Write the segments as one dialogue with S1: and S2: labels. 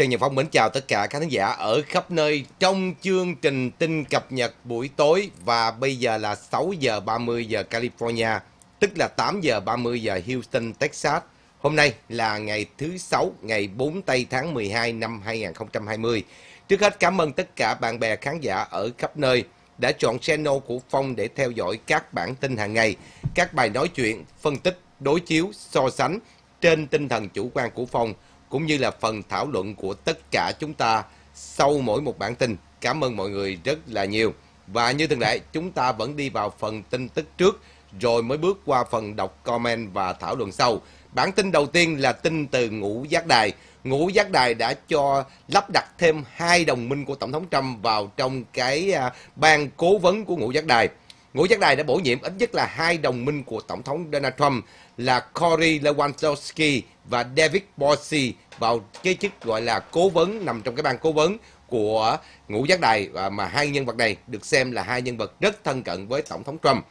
S1: Trần Nhật Phong mến chào tất cả các khán giả ở khắp nơi trong chương trình tin cập nhật buổi tối và bây giờ là 6 giờ 30 giờ California, tức là 8 giờ 30 giờ Houston, Texas. Hôm nay là ngày thứ sáu, ngày 4 tây tháng 12 năm 2020. Trước hết cảm ơn tất cả bạn bè khán giả ở khắp nơi đã chọn channel của Phong để theo dõi các bản tin hàng ngày, các bài nói chuyện, phân tích, đối chiếu, so sánh trên tinh thần chủ quan của Phong – cũng như là phần thảo luận của tất cả chúng ta sau mỗi một bản tin. Cảm ơn mọi người rất là nhiều. Và như thường lệ, chúng ta vẫn đi vào phần tin tức trước rồi mới bước qua phần đọc comment và thảo luận sau. Bản tin đầu tiên là tin từ Ngũ Giác Đài. Ngũ Giác Đài đã cho lắp đặt thêm hai đồng minh của Tổng thống Trump vào trong cái à, ban cố vấn của Ngũ Giác Đài. Ngũ giác đài đã bổ nhiệm ít nhất là hai đồng minh của Tổng thống Donald Trump là Cory Lewandowski và David Bossy vào cái chức gọi là cố vấn nằm trong cái ban cố vấn của ngũ giác đài và mà hai nhân vật này được xem là hai nhân vật rất thân cận với Tổng thống Trump.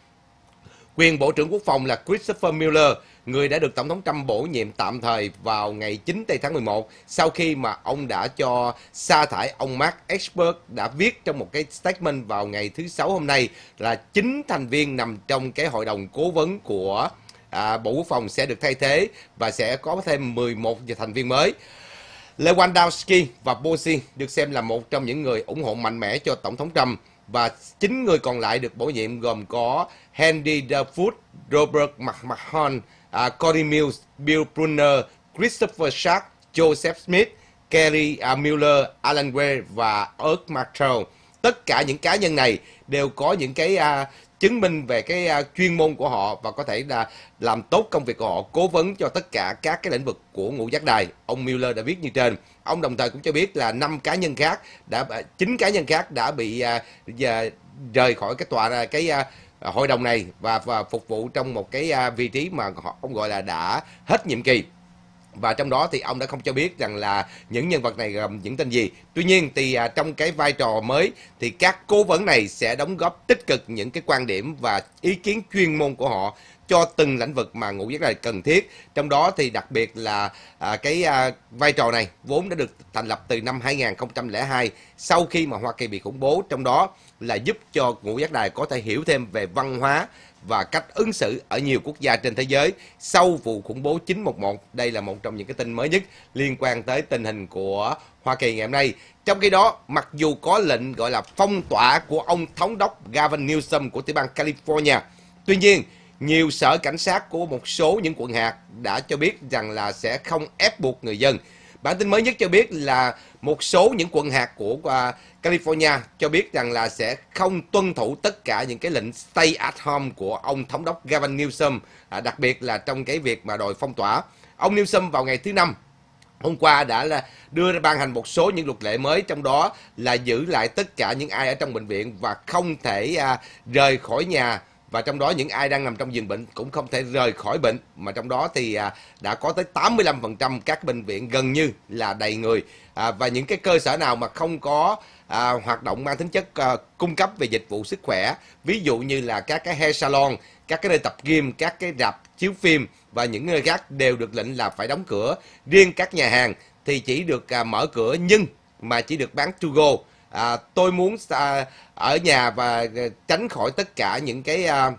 S1: Quyền Bộ trưởng Quốc phòng là Christopher Miller người đã được Tổng thống Trump bổ nhiệm tạm thời vào ngày 9 tây tháng 11 sau khi mà ông đã cho sa thải ông Mark Expert đã viết trong một cái statement vào ngày thứ Sáu hôm nay là chín thành viên nằm trong cái hội đồng cố vấn của à, Bộ Quốc phòng sẽ được thay thế và sẽ có thêm 11 thành viên mới. Lewandowski và Bosi được xem là một trong những người ủng hộ mạnh mẽ cho Tổng thống Trump và chín người còn lại được bổ nhiệm gồm có Henry Dafoe, Robert McMahon, à, Cody Mills, Bill Brunner, Christopher Sharp, Joseph Smith, Kerry à, Miller, Alan Ware và Eric Marshall. Tất cả những cá nhân này đều có những cái à, chứng minh về cái à, chuyên môn của họ và có thể là làm tốt công việc của họ, cố vấn cho tất cả các cái lĩnh vực của ngũ giác đài. Ông Miller đã viết như trên. Ông đồng thời cũng cho biết là năm cá nhân khác đã à, chín cá nhân khác đã bị à, rời khỏi cái tòa à, cái à, À, hội đồng này và, và phục vụ trong một cái à, vị trí mà ông gọi là đã hết nhiệm kỳ và trong đó thì ông đã không cho biết rằng là những nhân vật này gồm những tên gì. Tuy nhiên thì à, trong cái vai trò mới thì các cố vấn này sẽ đóng góp tích cực những cái quan điểm và ý kiến chuyên môn của họ cho từng lĩnh vực mà ngũ giác này cần thiết. Trong đó thì đặc biệt là cái vai trò này vốn đã được thành lập từ năm 2002 sau khi mà Hoa Kỳ bị khủng bố trong đó là giúp cho ngũ giác đài có thể hiểu thêm về văn hóa và cách ứng xử ở nhiều quốc gia trên thế giới sau vụ khủng bố 911. Đây là một trong những cái tin mới nhất liên quan tới tình hình của Hoa Kỳ ngày hôm nay. Trong khi đó, mặc dù có lệnh gọi là phong tỏa của ông thống đốc Gavin Newsom của tiểu bang California, tuy nhiên nhiều sở cảnh sát của một số những quận hạt đã cho biết rằng là sẽ không ép buộc người dân Bản tin mới nhất cho biết là một số những quận hạt của à, California cho biết rằng là sẽ không tuân thủ tất cả những cái lệnh stay at home của ông thống đốc Gavin Newsom, à, đặc biệt là trong cái việc mà đòi phong tỏa. Ông Newsom vào ngày thứ năm hôm qua đã là đưa ra ban hành một số những luật lệ mới trong đó là giữ lại tất cả những ai ở trong bệnh viện và không thể à, rời khỏi nhà và trong đó những ai đang nằm trong giường bệnh cũng không thể rời khỏi bệnh mà trong đó thì à, đã có tới 85% các bệnh viện gần như là đầy người à, và những cái cơ sở nào mà không có à, hoạt động mang tính chất cung cấp về dịch vụ sức khỏe ví dụ như là các cái hair salon các cái nơi tập gym các cái rạp chiếu phim và những nơi khác đều được lệnh là phải đóng cửa riêng các nhà hàng thì chỉ được mở cửa nhưng mà chỉ được bán to go à, tôi muốn à, ở nhà và à, tránh khỏi tất cả những cái à,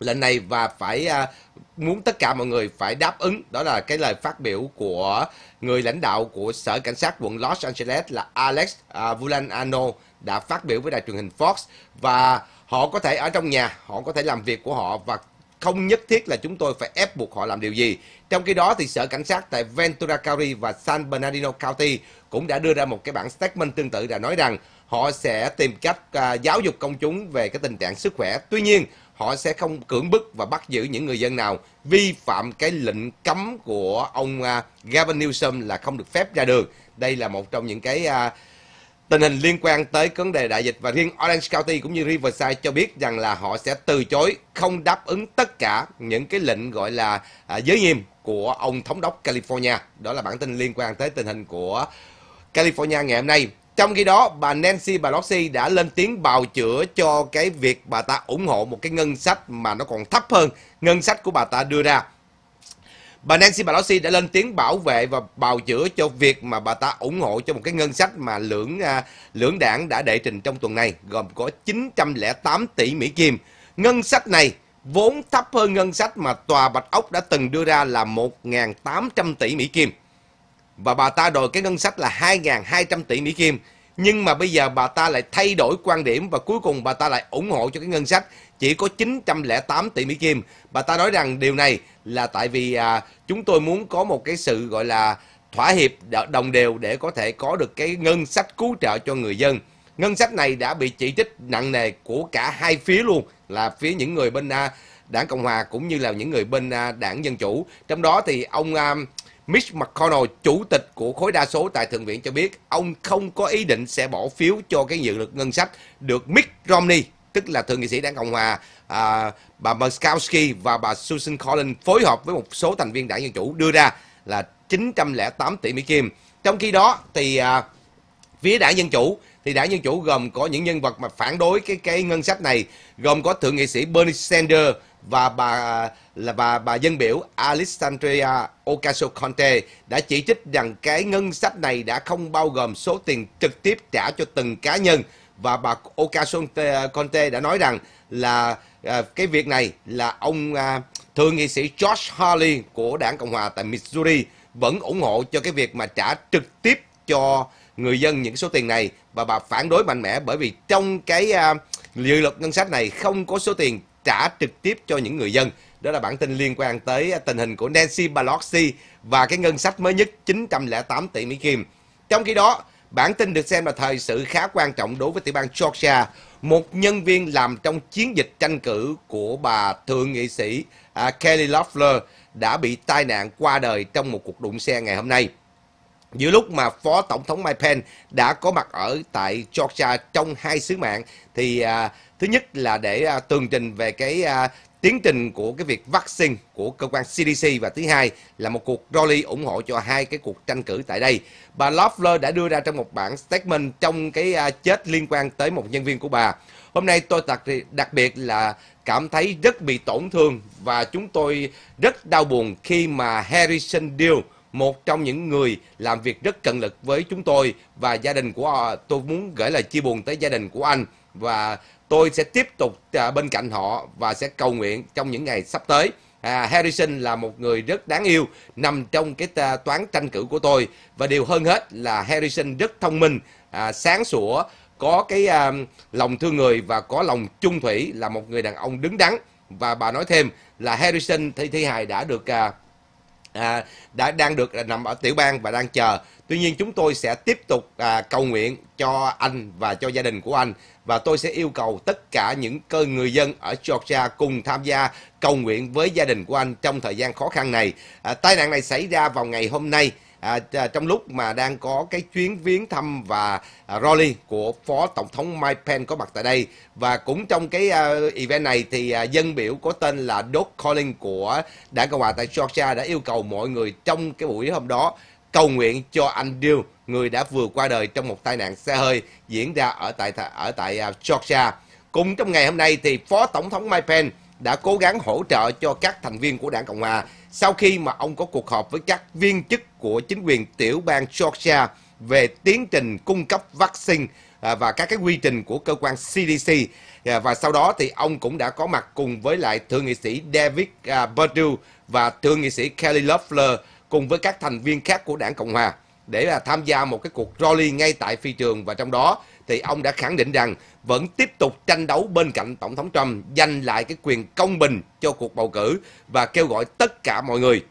S1: lệnh này và phải à, muốn tất cả mọi người phải đáp ứng đó là cái lời phát biểu của người lãnh đạo của sở cảnh sát quận Los Angeles là Alex à, Vulano đã phát biểu với đài truyền hình Fox và họ có thể ở trong nhà họ có thể làm việc của họ và không nhất thiết là chúng tôi phải ép buộc họ làm điều gì. Trong khi đó thì sở cảnh sát tại Ventura County và San Bernardino County cũng đã đưa ra một cái bản statement tương tự đã nói rằng họ sẽ tìm cách à, giáo dục công chúng về cái tình trạng sức khỏe. Tuy nhiên, họ sẽ không cưỡng bức và bắt giữ những người dân nào vi phạm cái lệnh cấm của ông à, Gavin Newsom là không được phép ra đường. Đây là một trong những cái à, Tình hình liên quan tới vấn đề đại dịch và riêng Orange County cũng như Riverside cho biết rằng là họ sẽ từ chối không đáp ứng tất cả những cái lệnh gọi là à, giới nghiêm của ông thống đốc California. Đó là bản tin liên quan tới tình hình của California ngày hôm nay. Trong khi đó, bà Nancy Pelosi đã lên tiếng bào chữa cho cái việc bà ta ủng hộ một cái ngân sách mà nó còn thấp hơn ngân sách của bà ta đưa ra Bà Nancy Pelosi đã lên tiếng bảo vệ và bào chữa cho việc mà bà ta ủng hộ cho một cái ngân sách mà lưỡng à, lưỡng đảng đã đệ trình trong tuần này gồm có 908 tỷ Mỹ Kim. Ngân sách này vốn thấp hơn ngân sách mà tòa Bạch Ốc đã từng đưa ra là 1.800 tỷ Mỹ Kim. Và bà ta đòi cái ngân sách là 2.200 tỷ Mỹ Kim. Nhưng mà bây giờ bà ta lại thay đổi quan điểm và cuối cùng bà ta lại ủng hộ cho cái ngân sách chỉ có 908 tỷ Mỹ Kim. Và ta nói rằng điều này là tại vì à, chúng tôi muốn có một cái sự gọi là thỏa hiệp đồng đều để có thể có được cái ngân sách cứu trợ cho người dân. Ngân sách này đã bị chỉ trích nặng nề của cả hai phía luôn là phía những người bên à, đảng Cộng Hòa cũng như là những người bên à, đảng Dân Chủ. Trong đó thì ông à, Mitch McConnell, chủ tịch của khối đa số tại Thượng viện cho biết ông không có ý định sẽ bỏ phiếu cho cái dự luật ngân sách được Mitt Romney tức là thượng nghị sĩ đảng cộng hòa à, bà Murkowski và bà Susan Collins phối hợp với một số thành viên đảng dân chủ đưa ra là 908 tỷ mỹ kim trong khi đó thì à, phía đảng dân chủ thì đảng dân chủ gồm có những nhân vật mà phản đối cái cái ngân sách này gồm có thượng nghị sĩ Bernie Sanders và bà là bà bà dân biểu Alexandria Ocasio Cortez đã chỉ trích rằng cái ngân sách này đã không bao gồm số tiền trực tiếp trả cho từng cá nhân và bà Ocasio-Cortez đã nói rằng là à, cái việc này là ông à, thượng nghị sĩ George Hawley của đảng Cộng hòa tại Missouri vẫn ủng hộ cho cái việc mà trả trực tiếp cho người dân những số tiền này và bà phản đối mạnh mẽ bởi vì trong cái à, dự luật ngân sách này không có số tiền trả trực tiếp cho những người dân. Đó là bản tin liên quan tới tình hình của Nancy Pelosi và cái ngân sách mới nhất 908 tỷ Mỹ Kim. Trong khi đó, Bản tin được xem là thời sự khá quan trọng đối với tiểu bang Georgia. Một nhân viên làm trong chiến dịch tranh cử của bà thượng nghị sĩ à, Kelly Loeffler đã bị tai nạn qua đời trong một cuộc đụng xe ngày hôm nay. Giữa lúc mà Phó Tổng thống Mike Pence đã có mặt ở tại Georgia trong hai sứ mạng thì à, thứ nhất là để à, tường trình về cái à, tiến trình của cái việc vaccine của cơ quan CDC và thứ hai là một cuộc rally ủng hộ cho hai cái cuộc tranh cử tại đây. Bà Loeffler đã đưa ra trong một bản statement trong cái à, chết liên quan tới một nhân viên của bà. Hôm nay tôi đặc, đặc biệt là cảm thấy rất bị tổn thương và chúng tôi rất đau buồn khi mà Harrison Deal, một trong những người làm việc rất cận lực với chúng tôi và gia đình của à, tôi muốn gửi lời chia buồn tới gia đình của anh và tôi sẽ tiếp tục à, bên cạnh họ và sẽ cầu nguyện trong những ngày sắp tới. À, Harrison là một người rất đáng yêu nằm trong cái à, toán tranh cử của tôi và điều hơn hết là Harrison rất thông minh, à, sáng sủa, có cái à, lòng thương người và có lòng chung thủy là một người đàn ông đứng đắn và bà nói thêm là Harrison thi thi hài đã được à, à, đã đang được à, nằm ở tiểu bang và đang chờ. Tuy nhiên chúng tôi sẽ tiếp tục à, cầu nguyện cho anh và cho gia đình của anh và tôi sẽ yêu cầu tất cả những cơ người dân ở Georgia cùng tham gia cầu nguyện với gia đình của anh trong thời gian khó khăn này. À, tai nạn này xảy ra vào ngày hôm nay à, à trong lúc mà đang có cái chuyến viếng thăm và à, rally của phó tổng thống Mike Pence có mặt tại đây và cũng trong cái à, event này thì à, dân biểu có tên là Doug Collins của đảng cộng hòa tại Georgia đã yêu cầu mọi người trong cái buổi hôm đó cầu nguyện cho anh Deal người đã vừa qua đời trong một tai nạn xe hơi diễn ra ở tại ở tại à, Georgia. Cùng trong ngày hôm nay thì Phó Tổng thống Mike Pence đã cố gắng hỗ trợ cho các thành viên của Đảng Cộng hòa sau khi mà ông có cuộc họp với các viên chức của chính quyền tiểu bang Georgia về tiến trình cung cấp vaccine à, và các cái quy trình của cơ quan CDC à, và sau đó thì ông cũng đã có mặt cùng với lại thượng nghị sĩ David Perdue và thượng nghị sĩ Kelly Loeffler cùng với các thành viên khác của Đảng Cộng hòa để là tham gia một cái cuộc rally ngay tại phi trường và trong đó thì ông đã khẳng định rằng vẫn tiếp tục tranh đấu bên cạnh Tổng thống Trump giành lại cái quyền công bình cho cuộc bầu cử và kêu gọi tất cả mọi người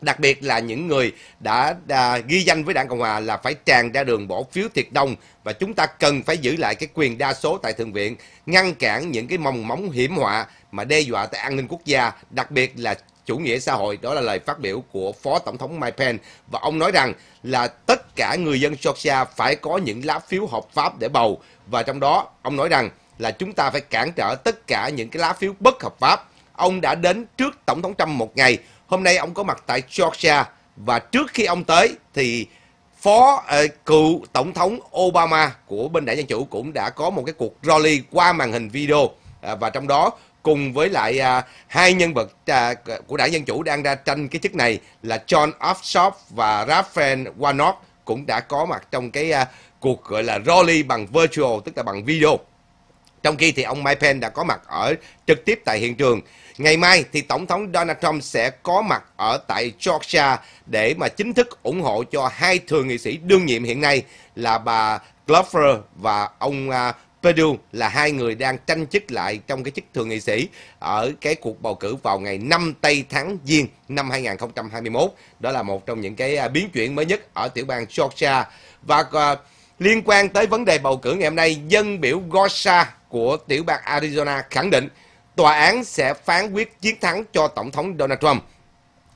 S1: đặc biệt là những người đã, đã ghi danh với đảng cộng hòa là phải tràn ra đường bỏ phiếu thiệt đông và chúng ta cần phải giữ lại cái quyền đa số tại thượng viện ngăn cản những cái mong móng hiểm họa mà đe dọa tới an ninh quốc gia đặc biệt là chủ nghĩa xã hội. Đó là lời phát biểu của Phó Tổng thống Mike Pence. Và ông nói rằng là tất cả người dân Georgia phải có những lá phiếu hợp pháp để bầu. Và trong đó, ông nói rằng là chúng ta phải cản trở tất cả những cái lá phiếu bất hợp pháp. Ông đã đến trước Tổng thống Trump một ngày. Hôm nay ông có mặt tại Georgia. Và trước khi ông tới thì phó uh, cựu tổng thống Obama của bên đảng dân chủ cũng đã có một cái cuộc rally qua màn hình video uh, và trong đó cùng với lại à, hai nhân vật à, của đảng Dân Chủ đang ra tranh cái chức này là John Ossoff và Raphael Warnock cũng đã có mặt trong cái à, cuộc gọi là rally bằng virtual tức là bằng video. Trong khi thì ông Mike Pence đã có mặt ở trực tiếp tại hiện trường. Ngày mai thì Tổng thống Donald Trump sẽ có mặt ở tại Georgia để mà chính thức ủng hộ cho hai thượng nghị sĩ đương nhiệm hiện nay là bà Glover và ông à, Perdue là hai người đang tranh chức lại trong cái chức thượng nghị sĩ ở cái cuộc bầu cử vào ngày 5 tây tháng Giêng năm 2021. Đó là một trong những cái à, biến chuyển mới nhất ở tiểu bang Georgia. Và à, liên quan tới vấn đề bầu cử ngày hôm nay, dân biểu Gosha của tiểu bang Arizona khẳng định tòa án sẽ phán quyết chiến thắng cho Tổng thống Donald Trump.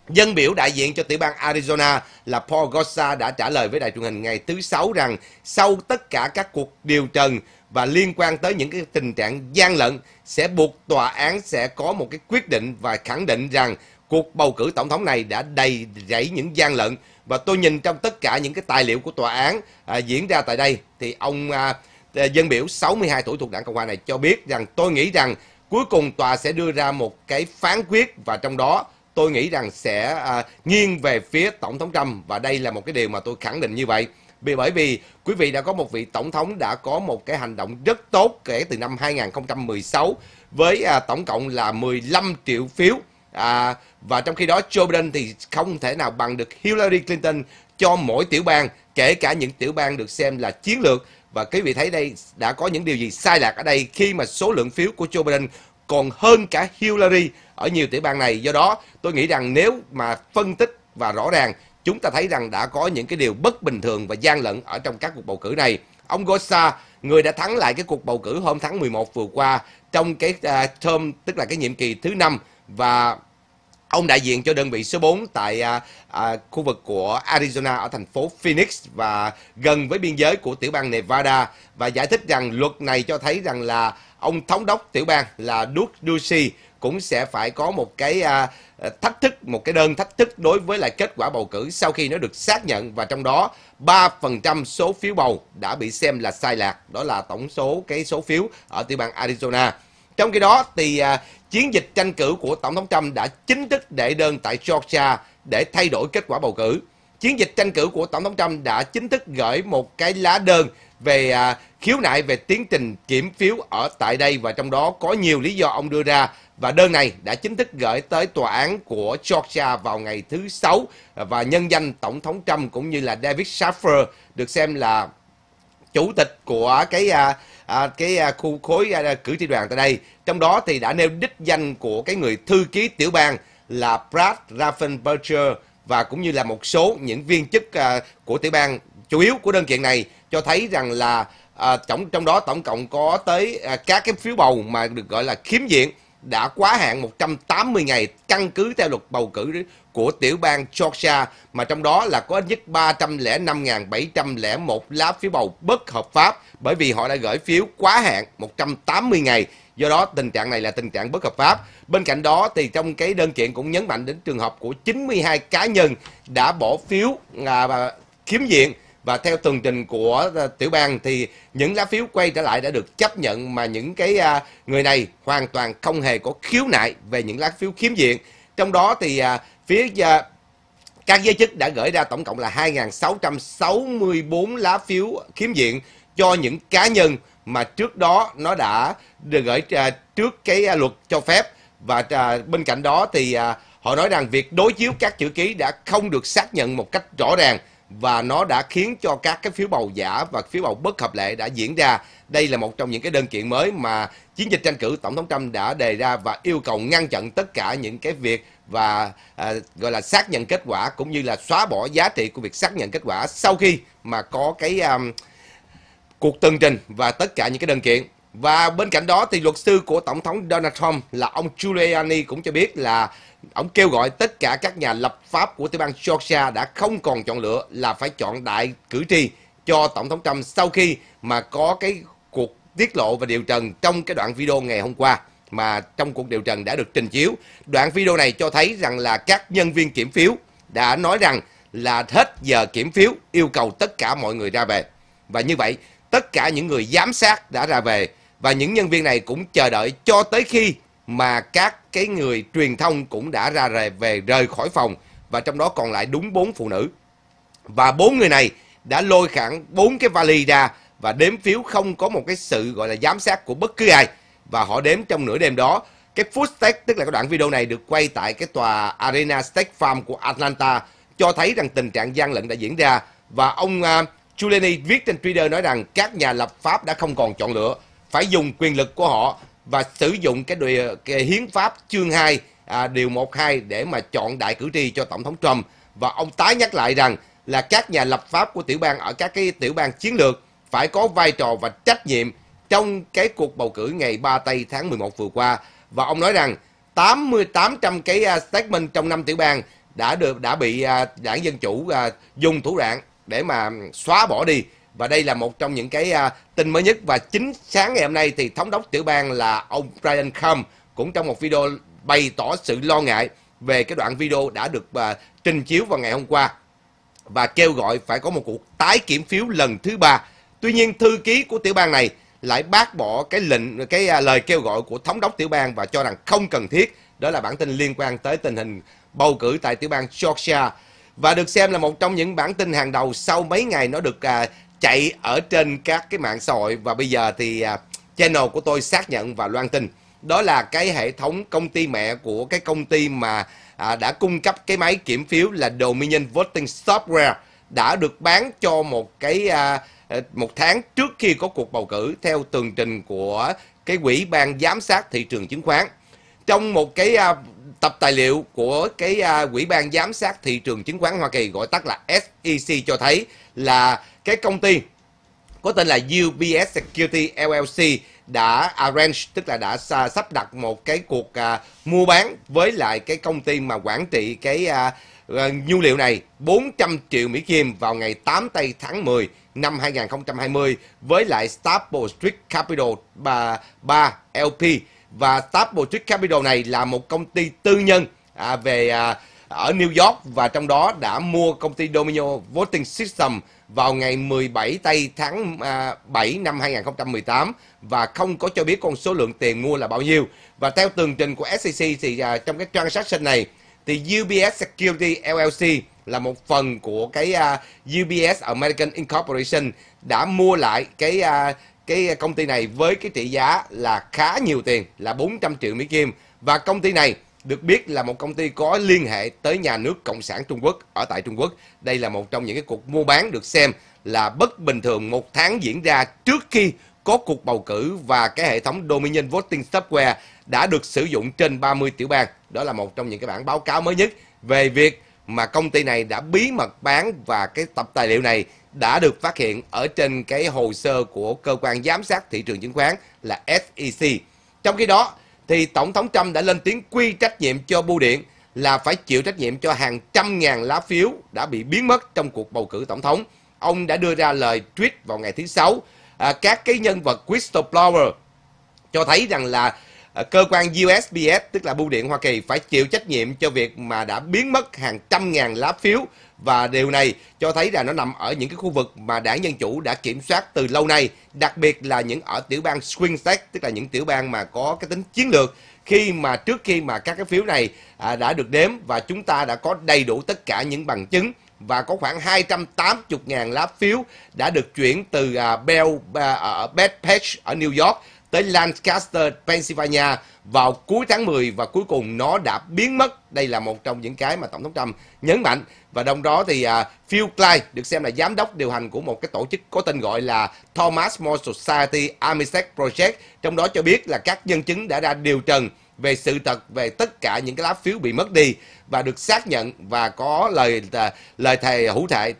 S1: Dân biểu đại diện cho tiểu bang Arizona là Paul Gosha đã trả lời với đài truyền hình ngày thứ Sáu rằng sau tất cả các cuộc điều trần và liên quan tới những cái tình trạng gian lận sẽ buộc tòa án sẽ có một cái quyết định và khẳng định rằng cuộc bầu cử tổng thống này đã đầy rẫy những gian lận và tôi nhìn trong tất cả những cái tài liệu của tòa án à, diễn ra tại đây thì ông à, à dân biểu 62 tuổi thuộc đảng Cộng hòa này cho biết rằng tôi nghĩ rằng cuối cùng tòa sẽ đưa ra một cái phán quyết và trong đó tôi nghĩ rằng sẽ à, nghiêng về phía tổng thống Trump và đây là một cái điều mà tôi khẳng định như vậy vì bởi vì quý vị đã có một vị tổng thống đã có một cái hành động rất tốt kể từ năm 2016 với à, tổng cộng là 15 triệu phiếu à, và trong khi đó Joe Biden thì không thể nào bằng được Hillary Clinton cho mỗi tiểu bang kể cả những tiểu bang được xem là chiến lược và quý vị thấy đây đã có những điều gì sai lạc ở đây khi mà số lượng phiếu của Joe Biden còn hơn cả Hillary ở nhiều tiểu bang này do đó tôi nghĩ rằng nếu mà phân tích và rõ ràng chúng ta thấy rằng đã có những cái điều bất bình thường và gian lận ở trong các cuộc bầu cử này. Ông Gosa, người đã thắng lại cái cuộc bầu cử hôm tháng 11 vừa qua trong cái uh, term tức là cái nhiệm kỳ thứ năm và ông đại diện cho đơn vị số 4 tại à, à, khu vực của Arizona ở thành phố Phoenix và gần với biên giới của tiểu bang Nevada và giải thích rằng luật này cho thấy rằng là ông thống đốc tiểu bang là Duke Ducey cũng sẽ phải có một cái à, à, thách thức một cái đơn thách thức đối với lại kết quả bầu cử sau khi nó được xác nhận và trong đó 3% số phiếu bầu đã bị xem là sai lạc, đó là tổng số cái số phiếu ở tiểu bang Arizona. Trong khi đó thì à, chiến dịch tranh cử của tổng thống Trump đã chính thức đệ đơn tại Georgia để thay đổi kết quả bầu cử. Chiến dịch tranh cử của tổng thống Trump đã chính thức gửi một cái lá đơn về à, khiếu nại về tiến trình kiểm phiếu ở tại đây và trong đó có nhiều lý do ông đưa ra và đơn này đã chính thức gửi tới tòa án của Georgia vào ngày thứ Sáu và nhân danh Tổng thống Trump cũng như là David Schaffer được xem là chủ tịch của cái à, à, cái à, khu khối à, cử tri đoàn tại đây trong đó thì đã nêu đích danh của cái người thư ký tiểu bang là Brad Raffensperger và cũng như là một số những viên chức à, của tiểu bang chủ yếu của đơn kiện này cho thấy rằng là à, trong trong đó tổng cộng có tới à, các cái phiếu bầu mà được gọi là khiếm diện đã quá hạn 180 ngày căn cứ theo luật bầu cử của tiểu bang Georgia mà trong đó là có ít nhất 305.701 lá phiếu bầu bất hợp pháp bởi vì họ đã gửi phiếu quá hạn 180 ngày. Do đó tình trạng này là tình trạng bất hợp pháp. Bên cạnh đó thì trong cái đơn kiện cũng nhấn mạnh đến trường hợp của 92 cá nhân đã bỏ phiếu à, khiếm diện và theo tường trình của ờ, tiểu bang thì những lá phiếu quay trở lại đã được chấp nhận mà những cái à, người này hoàn toàn không hề có khiếu nại về những lá phiếu khiếm diện trong đó thì à, phía à, các giới chức đã gửi ra tổng cộng là 2.664 lá phiếu khiếm diện cho những cá nhân mà trước đó nó đã được gửi trước cái luật cho phép và bên cạnh đó thì họ nói rằng việc đối chiếu các chữ ký đã không được xác nhận một cách rõ ràng và nó đã khiến cho các cái phiếu bầu giả và phiếu bầu bất hợp lệ đã diễn ra. Đây là một trong những cái đơn kiện mới mà chiến dịch tranh cử tổng thống Trump đã đề ra và yêu cầu ngăn chặn tất cả những cái việc và à, gọi là xác nhận kết quả cũng như là xóa bỏ giá trị của việc xác nhận kết quả sau khi mà có cái um, cuộc tường trình và tất cả những cái đơn kiện. Và bên cạnh đó thì luật sư của tổng thống Donald Trump là ông Giuliani cũng cho biết là Ông kêu gọi tất cả các nhà lập pháp của tiểu bang Georgia đã không còn chọn lựa là phải chọn đại cử tri cho Tổng thống Trump sau khi mà có cái cuộc tiết lộ và điều trần trong cái đoạn video ngày hôm qua mà trong cuộc điều trần đã được trình chiếu. Đoạn video này cho thấy rằng là các nhân viên kiểm phiếu đã nói rằng là hết giờ kiểm phiếu yêu cầu tất cả mọi người ra về. Và như vậy, tất cả những người giám sát đã ra về và những nhân viên này cũng chờ đợi cho tới khi mà các cái người truyền thông cũng đã ra rề về rời khỏi phòng và trong đó còn lại đúng bốn phụ nữ. Và bốn người này đã lôi khoảng bốn cái vali ra và đếm phiếu không có một cái sự gọi là giám sát của bất cứ ai và họ đếm trong nửa đêm đó. Cái footage tức là cái đoạn video này được quay tại cái tòa Arena State Farm của Atlanta cho thấy rằng tình trạng gian lận đã diễn ra và ông uh, Giuliani viết trên Twitter nói rằng các nhà lập pháp đã không còn chọn lựa phải dùng quyền lực của họ và sử dụng cái, điều, cái hiến pháp chương 2 à, điều 12 để mà chọn đại cử tri cho tổng thống Trump và ông tái nhắc lại rằng là các nhà lập pháp của tiểu bang ở các cái tiểu bang chiến lược phải có vai trò và trách nhiệm trong cái cuộc bầu cử ngày 3 tây tháng 11 vừa qua và ông nói rằng 80 800 cái à, statement trong năm tiểu bang đã được đã bị à, đảng dân chủ à, dùng thủ đoạn để mà xóa bỏ đi và đây là một trong những cái à, tin mới nhất và chính sáng ngày hôm nay thì thống đốc tiểu bang là ông Brian Trump cũng trong một video bày tỏ sự lo ngại về cái đoạn video đã được à, trình chiếu vào ngày hôm qua và kêu gọi phải có một cuộc tái kiểm phiếu lần thứ ba. Tuy nhiên thư ký của tiểu bang này lại bác bỏ cái lệnh cái à, lời kêu gọi của thống đốc tiểu bang và cho rằng không cần thiết. Đó là bản tin liên quan tới tình hình bầu cử tại tiểu bang Georgia và được xem là một trong những bản tin hàng đầu sau mấy ngày nó được à, chạy ở trên các cái mạng xã hội và bây giờ thì à, channel của tôi xác nhận và loan tin đó là cái hệ thống công ty mẹ của cái công ty mà à, đã cung cấp cái máy kiểm phiếu là Dominion Voting Software đã được bán cho một cái à, ờ, một tháng trước khi có cuộc bầu cử theo tường trình của cái quỹ ban giám sát thị trường chứng khoán trong một cái à, tập tài liệu của cái à, quỹ ban giám sát thị trường chứng khoán Hoa Kỳ gọi tắt là SEC cho thấy là cái công ty có tên là UBS Security LLC đã arrange tức là đã sắp đặt một cái cuộc à, mua bán với lại cái công ty mà quản trị cái à, à nhu liệu này 400 triệu Mỹ Kim vào ngày 8 tây tháng 10 năm 2020 với lại Staple Street Capital 3, 3 LP và Staple Street Capital này là một công ty tư nhân à, về à, ở New York và trong đó đã mua công ty Domino Voting System vào ngày 17 tây tháng 7 à, năm 2018 và không có cho biết con số lượng tiền mua là bao nhiêu. Và theo tường trình của SEC thì à, trong cái transaction này thì UBS Security LLC là một phần của cái à, UBS American Incorporation đã mua lại cái cái công ty này với cái trị giá là khá nhiều tiền là 400 triệu Mỹ Kim và công ty này được biết là một công ty có liên hệ tới nhà nước Cộng sản Trung Quốc ở tại Trung Quốc. Đây là một trong những cái cuộc mua bán được xem là bất bình thường một tháng diễn ra trước khi có cuộc bầu cử và cái hệ thống Dominion Voting Software đã được sử dụng trên 30 tiểu bang. Đó là một trong những cái bản báo cáo mới nhất về việc mà công ty này đã bí mật bán và cái tập tài liệu này đã được phát hiện ở trên cái hồ sơ của cơ quan giám sát thị trường chứng khoán là SEC. Trong khi đó, thì Tổng thống Trump đã lên tiếng quy trách nhiệm cho bưu điện là phải chịu trách nhiệm cho hàng trăm ngàn lá phiếu đã bị biến mất trong cuộc bầu cử tổng thống. Ông đã đưa ra lời tweet vào ngày thứ Sáu. À, các cái nhân vật whistleblower cho thấy rằng là à, cơ quan USPS, tức là Bưu điện Hoa Kỳ, phải chịu trách nhiệm cho việc mà đã biến mất hàng trăm ngàn lá phiếu và điều này cho thấy là nó nằm ở những cái khu vực mà đảng Dân Chủ đã kiểm soát từ lâu nay, đặc biệt là những ở tiểu bang swing state, tức là những tiểu bang mà có cái tính chiến lược khi mà trước khi mà các cái phiếu này à, đã được đếm và chúng ta đã có đầy đủ tất cả những bằng chứng và có khoảng 280.000 lá phiếu đã được chuyển từ uh, Bell uh, ở Bethpage ở New York tới Lancaster, Pennsylvania vào cuối tháng 10 và cuối cùng nó đã biến mất. Đây là một trong những cái mà Tổng thống Trump nhấn mạnh. Và đồng đó thì uh, Phil Klein được xem là giám đốc điều hành của một cái tổ chức có tên gọi là Thomas More Society Amistad Project. Trong đó cho biết là các nhân chứng đã ra điều trần về sự thật về tất cả những cái lá phiếu bị mất đi và được xác nhận và có lời à, lời thề hữu thệ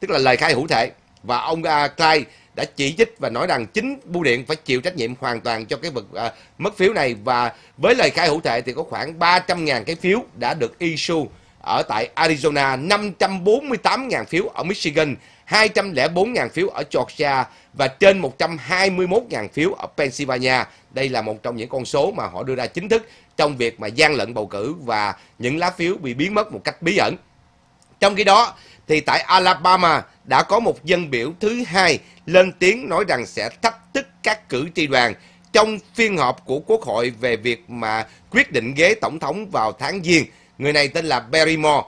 S1: tức là lời khai hữu thệ và ông uh, à, Klein đã chỉ trích và nói rằng chính bưu điện phải chịu trách nhiệm hoàn toàn cho cái vật à, mất phiếu này và với lời khai hữu tệ thì có khoảng 300.000 cái phiếu đã được issue ở tại Arizona, 548.000 phiếu ở Michigan, 204.000 phiếu ở Georgia và trên 121.000 phiếu ở Pennsylvania. Đây là một trong những con số mà họ đưa ra chính thức trong việc mà gian lận bầu cử và những lá phiếu bị biến mất một cách bí ẩn. Trong khi đó thì tại Alabama đã có một dân biểu thứ hai lên tiếng nói rằng sẽ thách thức các cử tri đoàn trong phiên họp của Quốc hội về việc mà quyết định ghế tổng thống vào tháng Giêng. Người này tên là Barrymore.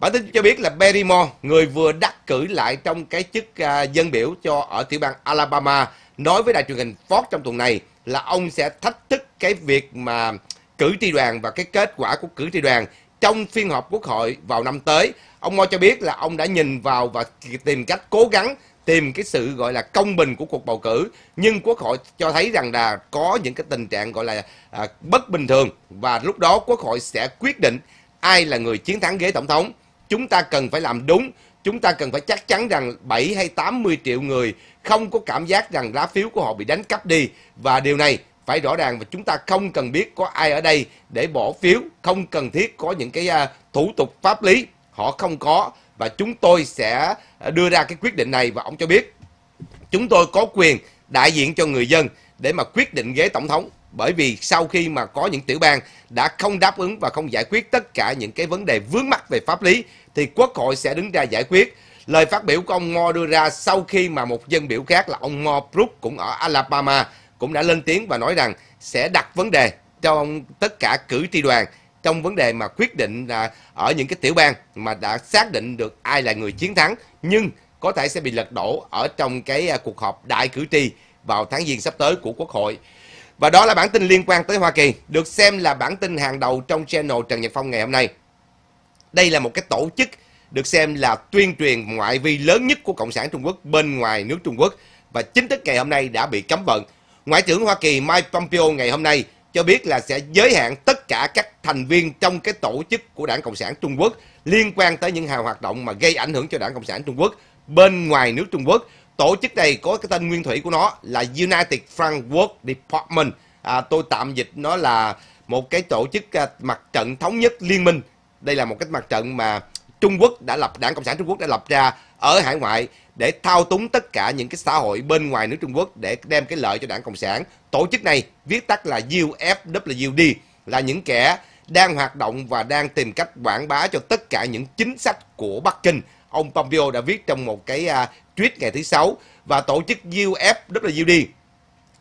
S1: Bản tin cho biết là Barrymore, người vừa đắc cử lại trong cái chức uh, dân biểu cho ở tiểu bang Alabama, nói với đài truyền hình Fox trong tuần này là ông sẽ thách thức cái việc mà cử tri đoàn và cái kết quả của cử tri đoàn trong phiên họp quốc hội vào năm tới Ông Mo cho biết là ông đã nhìn vào và tìm cách cố gắng tìm cái sự gọi là công bình của cuộc bầu cử nhưng quốc hội cho thấy rằng là có những cái tình trạng gọi là à, bất bình thường và lúc đó quốc hội sẽ quyết định ai là người chiến thắng ghế tổng thống chúng ta cần phải làm đúng chúng ta cần phải chắc chắn rằng 7 hay 80 triệu người không có cảm giác rằng lá phiếu của họ bị đánh cắp đi và điều này phải rõ ràng và chúng ta không cần biết có ai ở đây để bỏ phiếu không cần thiết có những cái à, thủ tục pháp lý họ không có và chúng tôi sẽ đưa ra cái quyết định này và ông cho biết chúng tôi có quyền đại diện cho người dân để mà quyết định ghế tổng thống bởi vì sau khi mà có những tiểu bang đã không đáp ứng và không giải quyết tất cả những cái vấn đề vướng mắc về pháp lý thì quốc hội sẽ đứng ra giải quyết lời phát biểu của ông Mo đưa ra sau khi mà một dân biểu khác là ông Mo Brook cũng ở Alabama cũng đã lên tiếng và nói rằng sẽ đặt vấn đề cho ông tất cả cử tri đoàn trong vấn đề mà quyết định là ở những cái tiểu bang mà đã xác định được ai là người chiến thắng nhưng có thể sẽ bị lật đổ ở trong cái à, cuộc họp đại cử tri vào tháng giêng sắp tới của Quốc hội. Và đó là bản tin liên quan tới Hoa Kỳ, được xem là bản tin hàng đầu trong channel Trần Nhật Phong ngày hôm nay. Đây là một cái tổ chức được xem là tuyên truyền ngoại vi lớn nhất của Cộng sản Trung Quốc bên ngoài nước Trung Quốc và chính thức ngày hôm nay đã bị cấm vận. Ngoại trưởng Hoa Kỳ Mike Pompeo ngày hôm nay cho biết là sẽ giới hạn tất cả các thành viên trong cái tổ chức của Đảng Cộng sản Trung Quốc liên quan tới những hào hoạt động mà gây ảnh hưởng cho Đảng Cộng sản Trung Quốc bên ngoài nước Trung Quốc. Tổ chức này có cái tên nguyên thủy của nó là United Front World Department. À, tôi tạm dịch nó là một cái tổ chức à, mặt trận thống nhất liên minh. Đây là một cái mặt trận mà Trung Quốc đã lập Đảng Cộng sản Trung Quốc đã lập ra ở hải ngoại để thao túng tất cả những cái xã hội bên ngoài nước Trung Quốc để đem cái lợi cho Đảng Cộng sản. Tổ chức này viết tắt là UFWD là những kẻ đang hoạt động và đang tìm cách quảng bá cho tất cả những chính sách của Bắc Kinh. Ông Pompeo đã viết trong một cái uh, tweet ngày thứ sáu và tổ chức UFWD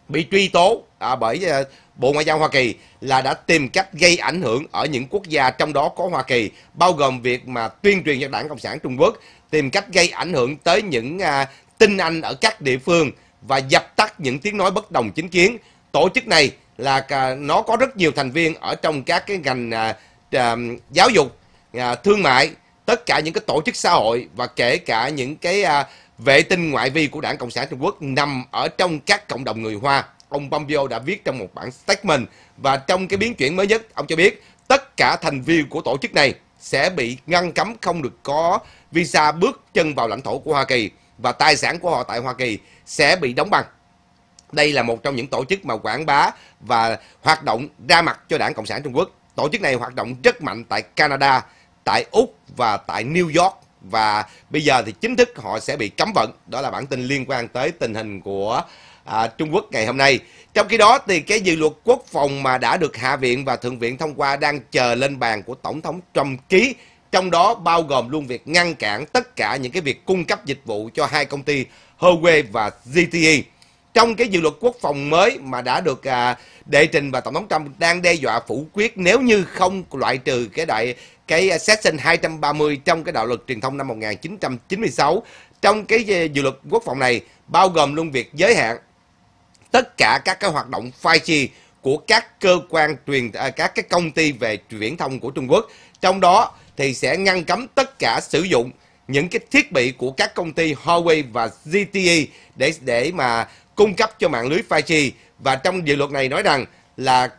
S1: bị truy tố à, bởi uh, Bộ Ngoại giao Hoa Kỳ là đã tìm cách gây ảnh hưởng ở những quốc gia trong đó có Hoa Kỳ, bao gồm việc mà tuyên truyền cho Đảng Cộng sản Trung Quốc, tìm cách gây ảnh hưởng tới những à, tinh anh ở các địa phương và dập tắt những tiếng nói bất đồng chính kiến. Tổ chức này là à, nó có rất nhiều thành viên ở trong các cái ngành à, à, giáo dục, à, thương mại, tất cả những cái tổ chức xã hội và kể cả những cái à, vệ tinh ngoại vi của Đảng Cộng sản Trung Quốc nằm ở trong các cộng đồng người Hoa ông Pompeo đã viết trong một bản statement và trong cái biến chuyển mới nhất, ông cho biết tất cả thành viên của tổ chức này sẽ bị ngăn cấm không được có visa bước chân vào lãnh thổ của Hoa Kỳ và tài sản của họ tại Hoa Kỳ sẽ bị đóng băng. Đây là một trong những tổ chức mà quảng bá và hoạt động ra mặt cho đảng Cộng sản Trung Quốc. Tổ chức này hoạt động rất mạnh tại Canada, tại Úc và tại New York và bây giờ thì chính thức họ sẽ bị cấm vận. Đó là bản tin liên quan tới tình hình của à, Trung Quốc ngày hôm nay. Trong khi đó thì cái dự luật quốc phòng mà đã được Hạ viện và Thượng viện thông qua đang chờ lên bàn của Tổng thống Trump ký. Trong đó bao gồm luôn việc ngăn cản tất cả những cái việc cung cấp dịch vụ cho hai công ty Huawei và ZTE. Trong cái dự luật quốc phòng mới mà đã được à, đệ trình và Tổng thống Trump đang đe dọa phủ quyết nếu như không loại trừ cái đại cái section 230 trong cái đạo luật truyền thông năm 1996 trong cái dự luật quốc phòng này bao gồm luôn việc giới hạn tất cả các cái hoạt động 5G của các cơ quan truyền à, các cái công ty về viễn thông của Trung Quốc. Trong đó thì sẽ ngăn cấm tất cả sử dụng những cái thiết bị của các công ty Huawei và ZTE để để mà cung cấp cho mạng lưới 5G và trong dự luật này nói rằng là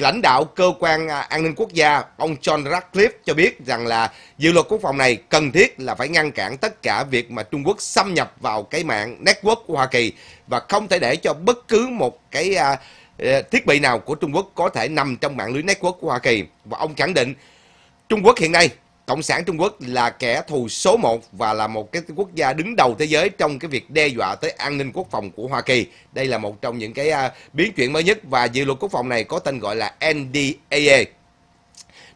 S1: lãnh đạo cơ quan à, an ninh quốc gia ông John Ratcliffe cho biết rằng là dự luật quốc phòng này cần thiết là phải ngăn cản tất cả việc mà Trung Quốc xâm nhập vào cái mạng network của Hoa Kỳ và không thể để cho bất cứ một cái à, à, thiết bị nào của Trung Quốc có thể nằm trong mạng lưới network của Hoa Kỳ và ông khẳng định Trung Quốc hiện nay Cộng sản Trung Quốc là kẻ thù số 1 và là một cái quốc gia đứng đầu thế giới trong cái việc đe dọa tới an ninh quốc phòng của Hoa Kỳ. Đây là một trong những cái uh, biến chuyển mới nhất và dự luật quốc phòng này có tên gọi là NDAA.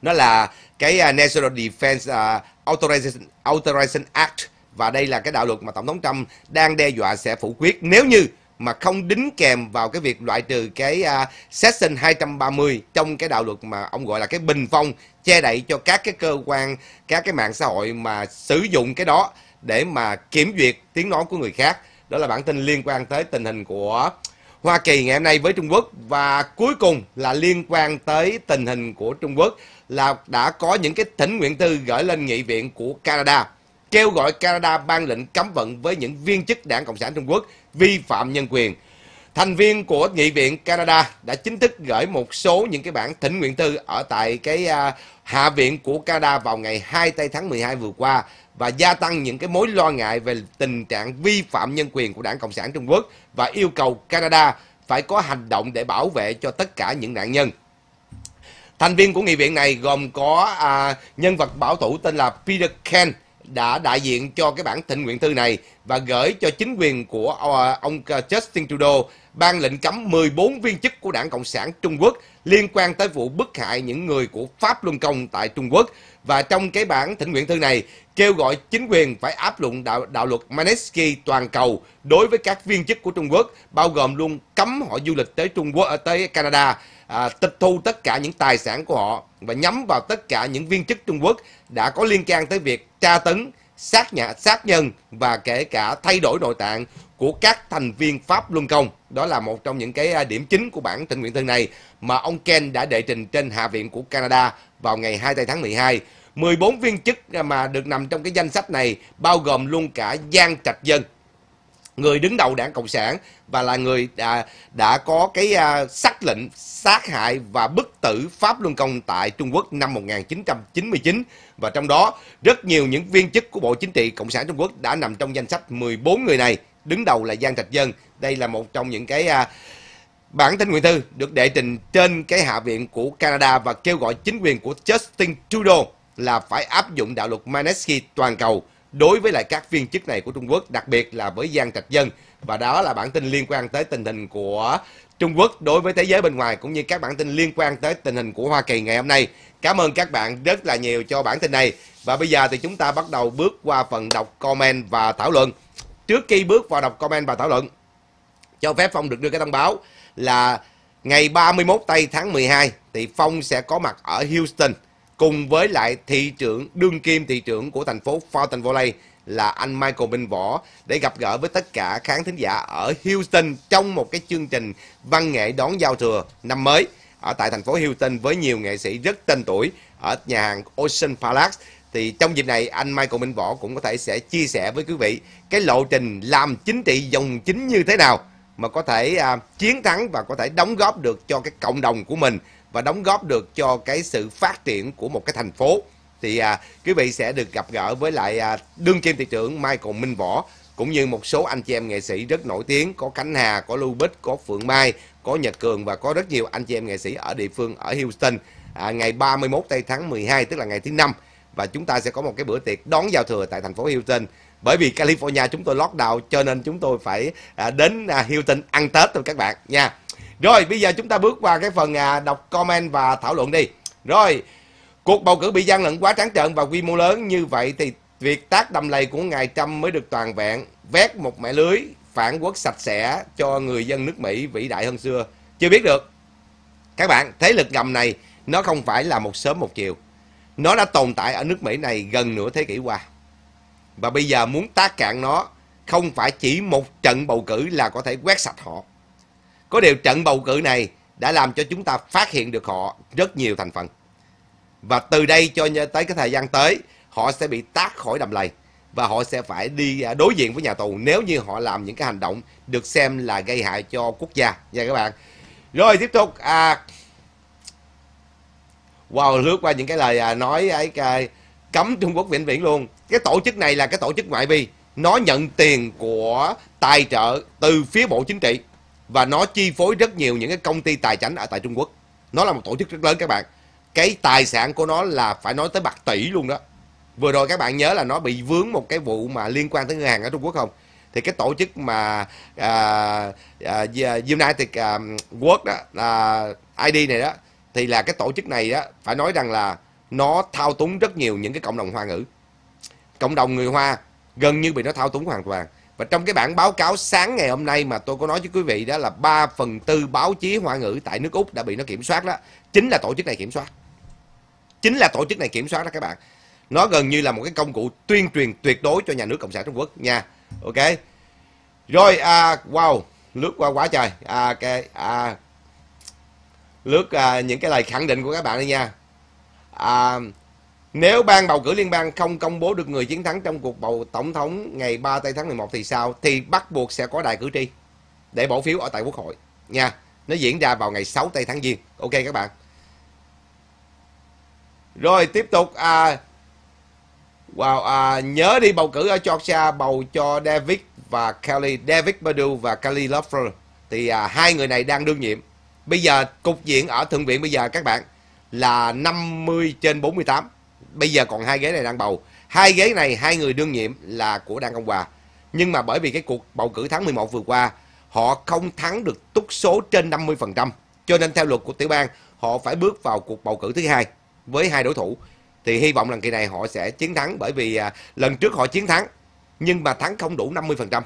S1: Nó là cái uh, National Defense uh, Authorization, Authorization Act và đây là cái đạo luật mà Tổng thống Trump đang đe dọa sẽ phủ quyết nếu như mà không đính kèm vào cái việc loại trừ cái uh, section 230 trong cái đạo luật mà ông gọi là cái bình phong che đậy cho các cái cơ quan các cái mạng xã hội mà sử dụng cái đó để mà kiểm duyệt tiếng nói của người khác đó là bản tin liên quan tới tình hình của Hoa Kỳ ngày hôm nay với Trung Quốc và cuối cùng là liên quan tới tình hình của Trung Quốc là đã có những cái thỉnh nguyện thư gửi lên nghị viện của Canada kêu gọi Canada ban lệnh cấm vận với những viên chức đảng Cộng sản Trung Quốc vi phạm nhân quyền. Thành viên của Nghị viện Canada đã chính thức gửi một số những cái bản thỉnh nguyện thư ở tại cái à, Hạ viện của Canada vào ngày 2 tây tháng 12 vừa qua và gia tăng những cái mối lo ngại về tình trạng vi phạm nhân quyền của Đảng Cộng sản Trung Quốc và yêu cầu Canada phải có hành động để bảo vệ cho tất cả những nạn nhân. Thành viên của nghị viện này gồm có à, nhân vật bảo thủ tên là Peter Ken đã đại diện cho cái bản thịnh nguyện thư này và gửi cho chính quyền của ờ, ông ờ, Justin Trudeau ban lệnh cấm 14 viên chức của Đảng Cộng sản Trung Quốc liên quan tới vụ bức hại những người của Pháp Luân Công tại Trung Quốc. Và trong cái bản thỉnh nguyện thư này, kêu gọi chính quyền phải áp dụng đạo, đạo luật Manesky toàn cầu đối với các viên chức của Trung Quốc, bao gồm luôn cấm họ du lịch tới Trung Quốc ở ờ, tới Canada à, tịch thu tất cả những tài sản của họ và nhắm vào tất cả những viên chức Trung Quốc đã có liên can tới việc tra tấn, sát nhà, sát nhân và kể cả thay đổi nội tạng của các thành viên Pháp Luân Công. Đó là một trong những cái à, điểm chính của bản tình nguyện thư này mà ông Ken đã đệ trình trên Hạ viện của Canada vào ngày 24 tháng 12. 14 viên chức à, mà được nằm trong cái danh sách này bao gồm luôn cả Giang Trạch Dân người đứng đầu đảng cộng sản và là người đã, đã có cái à, xác lệnh sát hại và bức tử pháp luân công tại trung quốc năm 1999 và trong đó rất nhiều những viên chức của bộ chính trị cộng sản trung quốc đã nằm trong danh sách 14 người này đứng đầu là giang trạch dân đây là một trong những cái à, Bản tin nguyện thư được đệ trình trên cái hạ viện của Canada và kêu gọi chính quyền của Justin Trudeau là phải áp dụng đạo luật Magnitsky toàn cầu đối với lại các viên chức này của Trung Quốc, đặc biệt là với Giang Trạch Dân. Và đó là bản tin liên quan tới tình hình của Trung Quốc đối với thế giới bên ngoài cũng như các bản tin liên quan tới tình hình của Hoa Kỳ ngày hôm nay. Cảm ơn các bạn rất là nhiều cho bản tin này. Và bây giờ thì chúng ta bắt đầu bước qua phần đọc comment và thảo luận. Trước khi bước vào đọc comment và thảo luận, cho phép Phong được đưa cái thông báo là ngày 31 tây tháng 12 thì Phong sẽ có mặt ở Houston cùng với lại thị trưởng đương kim thị trưởng của thành phố Fountain Valley là anh Michael Minh Võ để gặp gỡ với tất cả khán thính giả ở Houston trong một cái chương trình văn nghệ đón giao thừa năm mới ở tại thành phố Houston với nhiều nghệ sĩ rất tên tuổi ở nhà hàng Ocean Palace thì trong dịp này anh Michael Minh Võ cũng có thể sẽ chia sẻ với quý vị cái lộ trình làm chính trị dòng chính như thế nào mà có thể à, chiến thắng và có thể đóng góp được cho cái cộng đồng của mình và đóng góp được cho cái sự phát triển của một cái thành phố thì à, quý vị sẽ được gặp gỡ với lại à, đương kim thị trưởng Michael Minh Võ cũng như một số anh chị em nghệ sĩ rất nổi tiếng có Khánh Hà, có Lưu Bích, có Phượng Mai, có Nhật Cường và có rất nhiều anh chị em nghệ sĩ ở địa phương ở Houston à, ngày 31 tây tháng 12 tức là ngày thứ năm và chúng ta sẽ có một cái bữa tiệc đón giao thừa tại thành phố Houston bởi vì California chúng tôi lockdown cho nên chúng tôi phải à, đến à, Hilton ăn Tết thôi các bạn nha. Rồi bây giờ chúng ta bước qua cái phần à, đọc comment và thảo luận đi. Rồi, cuộc bầu cử bị gian lận quá trắng trợn và quy mô lớn như vậy thì việc tác đầm lầy của ngài Trump mới được toàn vẹn, vét một mẻ lưới phản quốc sạch sẽ cho người dân nước Mỹ vĩ đại hơn xưa. Chưa biết được. Các bạn, thế lực ngầm này nó không phải là một sớm một chiều. Nó đã tồn tại ở nước Mỹ này gần nửa thế kỷ qua. Và bây giờ muốn tác cạn nó không phải chỉ một trận bầu cử là có thể quét sạch họ có điều trận bầu cử này đã làm cho chúng ta phát hiện được họ rất nhiều thành phần. Và từ đây cho tới cái thời gian tới, họ sẽ bị tác khỏi đầm lầy và họ sẽ phải đi à, đối diện với nhà tù nếu như họ làm những cái hành động được xem là gây hại cho quốc gia nha các bạn. Rồi tiếp tục à Wow, lướt qua những cái lời à, nói ấy cái cấm Trung Quốc vĩnh viễn luôn. Cái tổ chức này là cái tổ chức ngoại vi, nó nhận tiền của tài trợ từ phía bộ chính trị và nó chi phối rất nhiều những cái công ty tài chính ở tại Trung Quốc nó là một tổ chức rất lớn các bạn cái tài sản của nó là phải nói tới bạc tỷ luôn đó vừa rồi các bạn nhớ là nó bị vướng một cái vụ mà liên quan tới ngân hàng ở Trung Quốc không thì cái tổ chức mà uh, uh, United à, World đó là uh, ID này đó thì là cái tổ chức này đó phải nói rằng là nó thao túng rất nhiều những cái cộng đồng hoa ngữ cộng đồng người hoa gần như bị nó thao túng hoàn toàn và trong cái bản báo cáo sáng ngày hôm nay mà tôi có nói với quý vị đó là 3 phần tư báo chí Hoa ngữ tại nước Úc đã bị nó kiểm soát đó. Chính là tổ chức này kiểm soát. Chính là tổ chức này kiểm soát đó các bạn. Nó gần như là một cái công cụ tuyên truyền tuyệt đối cho nhà nước Cộng sản Trung Quốc nha. Ok. Rồi, à, wow, lướt qua quá trời. À, cái, à, lướt à, những cái lời khẳng định của các bạn đi nha. À, nếu ban bầu cử liên bang không công bố được người chiến thắng trong cuộc bầu tổng thống ngày 3 tây tháng 11 thì sao? Thì bắt buộc sẽ có đại cử tri để bỏ phiếu ở tại Quốc hội nha. Nó diễn ra vào ngày 6 tây tháng Giêng. Ok các bạn. Rồi tiếp tục à, Wow, à, nhớ đi bầu cử ở Georgia bầu cho David và Kelly, David Perdue và Kelly Loeffler. Thì à, hai người này đang đương nhiệm. Bây giờ cục diện ở thượng viện bây giờ các bạn là 50 trên 48 bây giờ còn hai ghế này đang bầu hai ghế này hai người đương nhiệm là của đảng cộng hòa nhưng mà bởi vì cái cuộc bầu cử tháng 11 vừa qua họ không thắng được túc số trên 50% cho nên theo luật của tiểu bang họ phải bước vào cuộc bầu cử thứ hai với hai đối thủ thì hy vọng lần kỳ này họ sẽ chiến thắng bởi vì à, lần trước họ chiến thắng nhưng mà thắng không đủ 50%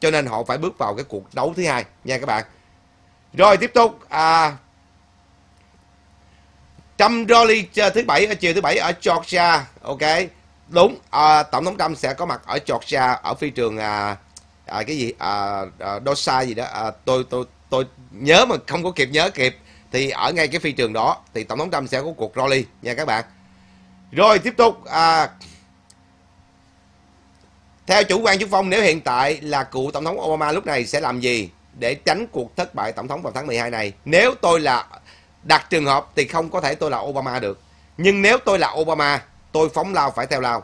S1: cho nên họ phải bước vào cái cuộc đấu thứ hai nha các bạn rồi tiếp tục à, Trump rally thứ bảy ở chiều thứ bảy ở Georgia, ok. Đúng, à, tổng thống Trump sẽ có mặt ở Georgia ở phi trường à, à, cái gì à, à, Dosa gì đó. À, tôi tôi tôi nhớ mà không có kịp nhớ kịp thì ở ngay cái phi trường đó thì tổng thống Trump sẽ có cuộc rally nha các bạn. Rồi tiếp tục à, theo chủ quan chức phong nếu hiện tại là cựu tổng thống Obama lúc này sẽ làm gì để tránh cuộc thất bại tổng thống vào tháng 12 này? Nếu tôi là đặt trường hợp thì không có thể tôi là Obama được nhưng nếu tôi là Obama tôi phóng lao phải theo lao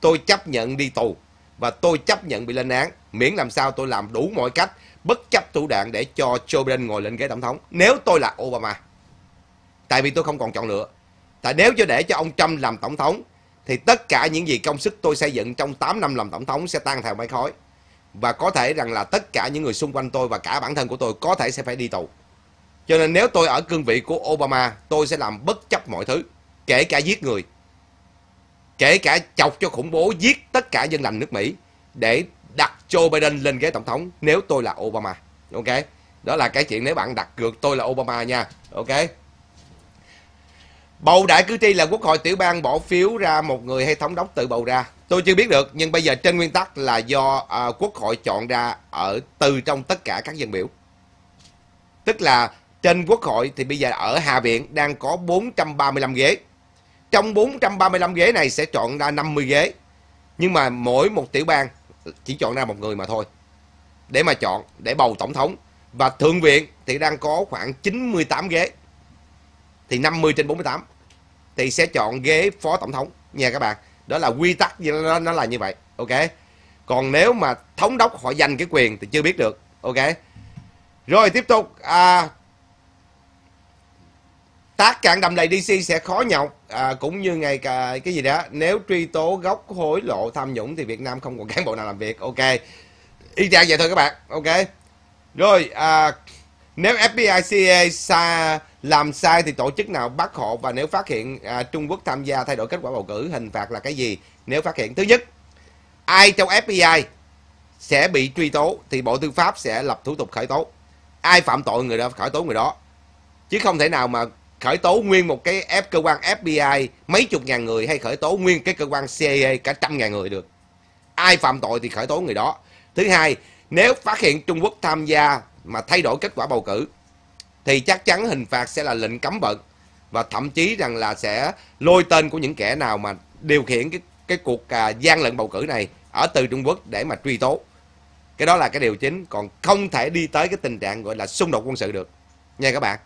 S1: tôi chấp nhận đi tù và tôi chấp nhận bị lên án miễn làm sao tôi làm đủ mọi cách bất chấp thủ đoạn để cho Joe Biden ngồi lên ghế tổng thống nếu tôi là Obama tại vì tôi không còn chọn lựa tại nếu cho để cho ông Trump làm tổng thống thì tất cả những gì công sức tôi xây dựng trong 8 năm làm tổng thống sẽ tan thành mây khói và có thể rằng là tất cả những người xung quanh tôi và cả bản thân của tôi có thể sẽ phải đi tù cho nên nếu tôi ở cương vị của Obama, tôi sẽ làm bất chấp mọi thứ, kể cả giết người. Kể cả chọc cho khủng bố giết tất cả dân lành nước Mỹ để đặt Joe Biden lên ghế tổng thống nếu tôi là Obama. Ok? Đó là cái chuyện nếu bạn đặt cược tôi là Obama nha. Ok? Bầu đại cử tri là quốc hội tiểu bang bỏ phiếu ra một người hay thống đốc tự bầu ra. Tôi chưa biết được, nhưng bây giờ trên nguyên tắc là do à, quốc hội chọn ra ở từ trong tất cả các dân biểu. Tức là trên Quốc hội thì bây giờ ở Hạ viện đang có 435 ghế. Trong 435 ghế này sẽ chọn ra 50 ghế. Nhưng mà mỗi một tiểu bang chỉ chọn ra một người mà thôi. Để mà chọn, để bầu tổng thống. Và Thượng viện thì đang có khoảng 98 ghế. Thì 50 trên 48 thì sẽ chọn ghế phó tổng thống nha các bạn. Đó là quy tắc nó là như vậy. Ok. Còn nếu mà thống đốc họ giành cái quyền thì chưa biết được. Ok. Rồi tiếp tục à, Tác cạn đầm lầy DC sẽ khó nhọc à, cũng như ngày à, cái gì đó nếu truy tố gốc hối lộ tham nhũng thì Việt Nam không còn cán bộ nào làm việc. Ok, y chang vậy thôi các bạn. Ok, rồi à, nếu cia xa làm sai thì tổ chức nào bắt họ và nếu phát hiện à, Trung Quốc tham gia thay đổi kết quả bầu cử hình phạt là cái gì? Nếu phát hiện thứ nhất ai trong FBI sẽ bị truy tố thì Bộ Tư pháp sẽ lập thủ tục khởi tố. Ai phạm tội người đó khởi tố người đó chứ không thể nào mà khởi tố nguyên một cái ép cơ quan FBI mấy chục ngàn người hay khởi tố nguyên cái cơ quan CIA cả trăm ngàn người được ai phạm tội thì khởi tố người đó thứ hai nếu phát hiện Trung Quốc tham gia mà thay đổi kết quả bầu cử thì chắc chắn hình phạt sẽ là lệnh cấm vận và thậm chí rằng là sẽ lôi tên của những kẻ nào mà điều khiển cái cái cuộc à, gian lận bầu cử này ở từ Trung Quốc để mà truy tố cái đó là cái điều chính còn không thể đi tới cái tình trạng gọi là xung đột quân sự được nha các bạn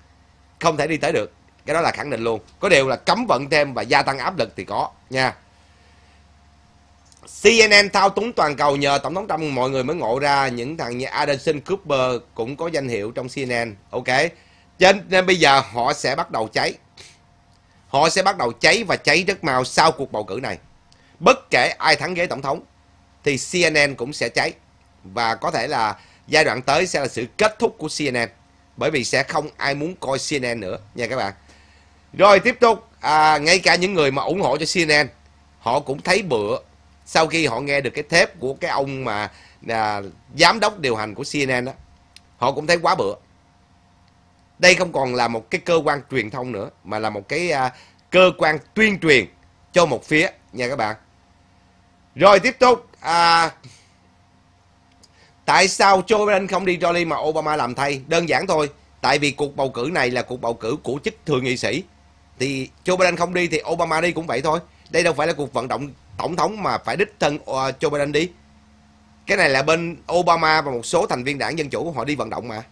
S1: không thể đi tới được cái đó là khẳng định luôn có điều là cấm vận thêm và gia tăng áp lực thì có nha CNN thao túng toàn cầu nhờ Tổng thống Trump mọi người mới ngộ ra những thằng như Anderson Cooper cũng có danh hiệu trong CNN. Ok. Nên, nên bây giờ họ sẽ bắt đầu cháy. Họ sẽ bắt đầu cháy và cháy rất mau sau cuộc bầu cử này. Bất kể ai thắng ghế Tổng thống thì CNN cũng sẽ cháy. Và có thể là giai đoạn tới sẽ là sự kết thúc của CNN. Bởi vì sẽ không ai muốn coi CNN nữa nha các bạn. Rồi tiếp tục, à, ngay cả những người mà ủng hộ cho CNN, họ cũng thấy bựa sau khi họ nghe được cái thép của cái ông mà à, giám đốc điều hành của CNN đó, họ cũng thấy quá bựa. Đây không còn là một cái cơ quan truyền thông nữa, mà là một cái à, cơ quan tuyên truyền cho một phía nha các bạn. Rồi tiếp tục, à, tại sao Joe Biden không đi Jolly mà Obama làm thay? Đơn giản thôi, tại vì cuộc bầu cử này là cuộc bầu cử của chức thượng nghị sĩ thì Joe Biden không đi thì Obama đi cũng vậy thôi đây đâu phải là cuộc vận động tổng thống mà phải đích thân ờ, Joe Biden đi cái này là bên Obama và một số thành viên đảng Dân Chủ họ đi vận động mà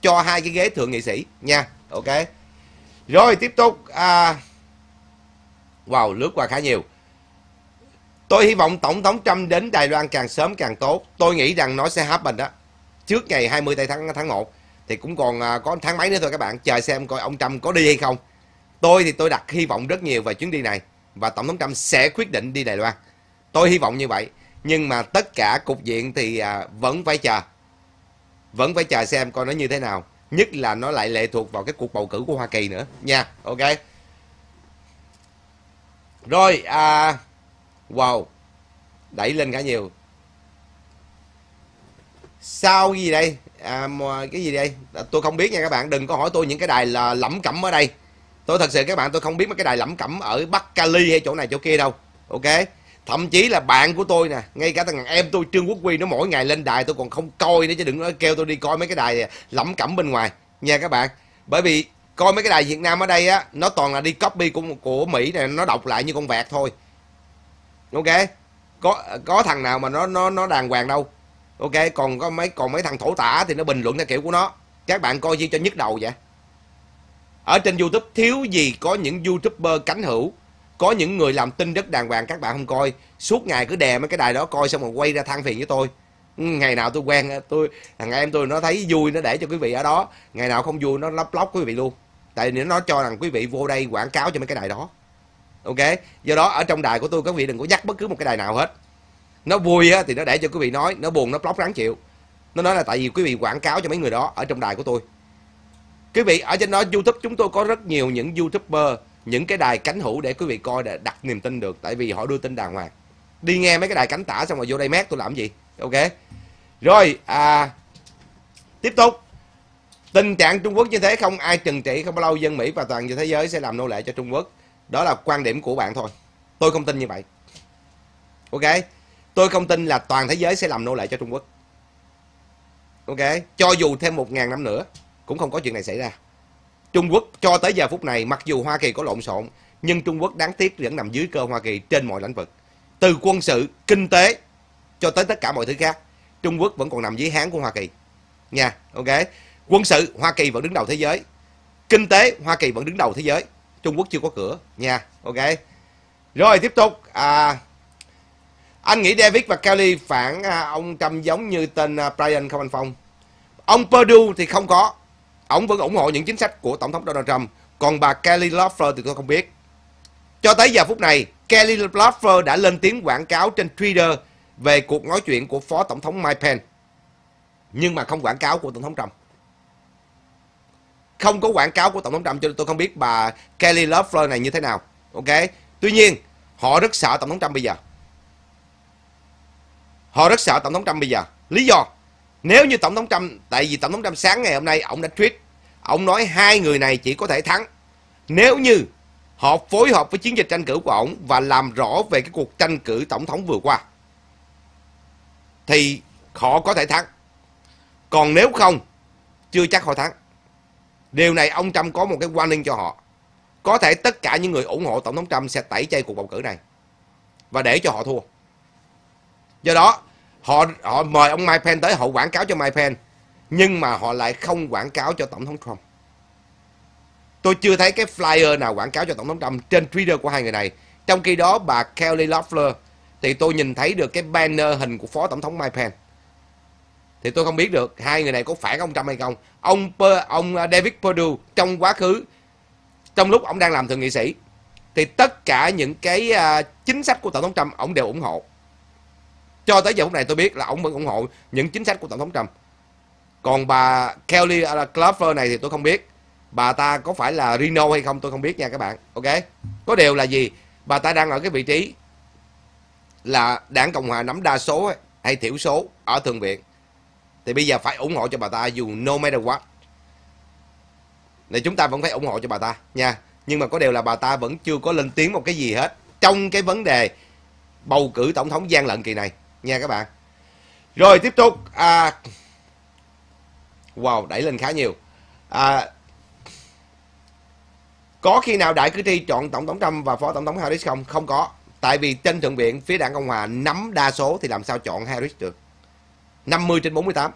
S1: cho hai cái ghế thượng nghị sĩ nha ok rồi tiếp tục à... wow lướt qua khá nhiều tôi hy vọng tổng thống Trump đến Đài Loan càng sớm càng tốt tôi nghĩ rằng nó sẽ happen đó trước ngày 20 tháng tháng 1 thì cũng còn à, có tháng mấy nữa thôi các bạn chờ xem coi ông Trump có đi hay không Tôi thì tôi đặt hy vọng rất nhiều về chuyến đi này và Tổng thống Trump sẽ quyết định đi Đài Loan. Tôi hy vọng như vậy. Nhưng mà tất cả cục diện thì à, vẫn phải chờ. Vẫn phải chờ xem coi nó như thế nào. Nhất là nó lại lệ thuộc vào cái cuộc bầu cử của Hoa Kỳ nữa. Nha, ok. Rồi, à, wow, đẩy lên cả nhiều. Sao gì đây? À, cái gì đây? À, tôi không biết nha các bạn, đừng có hỏi tôi những cái đài là lẩm cẩm ở đây tôi thật sự các bạn tôi không biết mấy cái đài lẩm cẩm ở bắc cali hay chỗ này chỗ kia đâu ok thậm chí là bạn của tôi nè ngay cả thằng em tôi trương quốc huy nó mỗi ngày lên đài tôi còn không coi nữa chứ đừng nói kêu tôi đi coi mấy cái đài lẩm cẩm bên ngoài nha các bạn bởi vì coi mấy cái đài việt nam ở đây á nó toàn là đi copy của của mỹ này nó đọc lại như con vẹt thôi ok có có thằng nào mà nó nó nó đàng hoàng đâu ok còn có mấy còn mấy thằng thổ tả thì nó bình luận theo kiểu của nó các bạn coi gì cho nhức đầu vậy ở trên YouTube thiếu gì có những YouTuber cánh hữu Có những người làm tin rất đàng hoàng các bạn không coi Suốt ngày cứ đè mấy cái đài đó coi xong rồi quay ra than phiền với tôi ừ, Ngày nào tôi quen tôi Thằng em tôi nó thấy vui nó để cho quý vị ở đó Ngày nào không vui nó lóc lóc quý vị luôn Tại vì nó cho rằng quý vị vô đây quảng cáo cho mấy cái đài đó Ok Do đó ở trong đài của tôi các vị đừng có nhắc bất cứ một cái đài nào hết Nó vui thì nó để cho quý vị nói Nó buồn nó block ráng chịu Nó nói là tại vì quý vị quảng cáo cho mấy người đó Ở trong đài của tôi Quý vị, ở trên đó YouTube chúng tôi có rất nhiều những YouTuber, những cái đài cánh hữu để quý vị coi để đặt niềm tin được. Tại vì họ đưa tin đàng hoàng. Đi nghe mấy cái đài cánh tả xong rồi vô đây mát tôi làm gì? Ok. Rồi, à, tiếp tục. Tình trạng Trung Quốc như thế không ai trừng trị không bao lâu dân Mỹ và toàn thế giới sẽ làm nô lệ cho Trung Quốc. Đó là quan điểm của bạn thôi. Tôi không tin như vậy. Ok. Tôi không tin là toàn thế giới sẽ làm nô lệ cho Trung Quốc. Ok. Cho dù thêm một ngàn năm nữa cũng không có chuyện này xảy ra. Trung Quốc cho tới giờ phút này mặc dù Hoa Kỳ có lộn xộn nhưng Trung Quốc đáng tiếc vẫn nằm dưới cơ Hoa Kỳ trên mọi lĩnh vực. Từ quân sự, kinh tế cho tới tất cả mọi thứ khác, Trung Quốc vẫn còn nằm dưới háng của Hoa Kỳ. Nha, ok. Quân sự Hoa Kỳ vẫn đứng đầu thế giới. Kinh tế Hoa Kỳ vẫn đứng đầu thế giới. Trung Quốc chưa có cửa nha. Ok. Rồi tiếp tục à anh nghĩ David và Kelly phản à, ông Trump giống như tên à, Brian không anh Phong? Ông Perdue thì không có, Ông vẫn ủng hộ những chính sách của Tổng thống Donald Trump. Còn bà Kelly Loeffler thì tôi không biết. Cho tới giờ phút này, Kelly Loeffler đã lên tiếng quảng cáo trên Twitter về cuộc nói chuyện của Phó Tổng thống Mike Pence. Nhưng mà không quảng cáo của Tổng thống Trump. Không có quảng cáo của Tổng thống Trump cho nên tôi không biết bà Kelly Loeffler này như thế nào. Ok. Tuy nhiên, họ rất sợ Tổng thống Trump bây giờ. Họ rất sợ Tổng thống Trump bây giờ. Lý do nếu như tổng thống trump tại vì tổng thống trump sáng ngày hôm nay ông đã tweet ông nói hai người này chỉ có thể thắng nếu như họ phối hợp với chiến dịch tranh cử của ông và làm rõ về cái cuộc tranh cử tổng thống vừa qua thì họ có thể thắng còn nếu không chưa chắc họ thắng điều này ông trump có một cái warning cho họ có thể tất cả những người ủng hộ tổng thống trump sẽ tẩy chay cuộc bầu cử này và để cho họ thua do đó họ họ mời ông Mike Pence tới họ quảng cáo cho Mike Pence nhưng mà họ lại không quảng cáo cho tổng thống Trump tôi chưa thấy cái flyer nào quảng cáo cho tổng thống Trump trên Twitter của hai người này trong khi đó bà Kelly Loeffler thì tôi nhìn thấy được cái banner hình của phó tổng thống Mike Pence thì tôi không biết được hai người này có phản ông Trump hay không ông ông à, David Perdue trong quá khứ trong lúc ông đang làm thượng nghị sĩ thì tất cả những cái à, chính sách của tổng thống Trump ông đều ủng hộ cho tới giờ phút này tôi biết là ông vẫn ủng hộ những chính sách của tổng thống Trump còn bà Kelly à, Clarfer này thì tôi không biết bà ta có phải là Reno hay không tôi không biết nha các bạn ok có điều là gì bà ta đang ở cái vị trí là đảng cộng hòa nắm đa số hay thiểu số ở thượng viện thì bây giờ phải ủng hộ cho bà ta dù no matter what này chúng ta vẫn phải ủng hộ cho bà ta nha nhưng mà có điều là bà ta vẫn chưa có lên tiếng một cái gì hết trong cái vấn đề bầu cử tổng thống gian lận kỳ này nha các bạn rồi tiếp tục à, wow đẩy lên khá nhiều à, có khi nào đại cử tri chọn tổng thống Trump và phó tổng thống Harris không? Không có. Tại vì trên thượng viện phía đảng Cộng hòa nắm đa số thì làm sao chọn Harris được? 50 trên 48.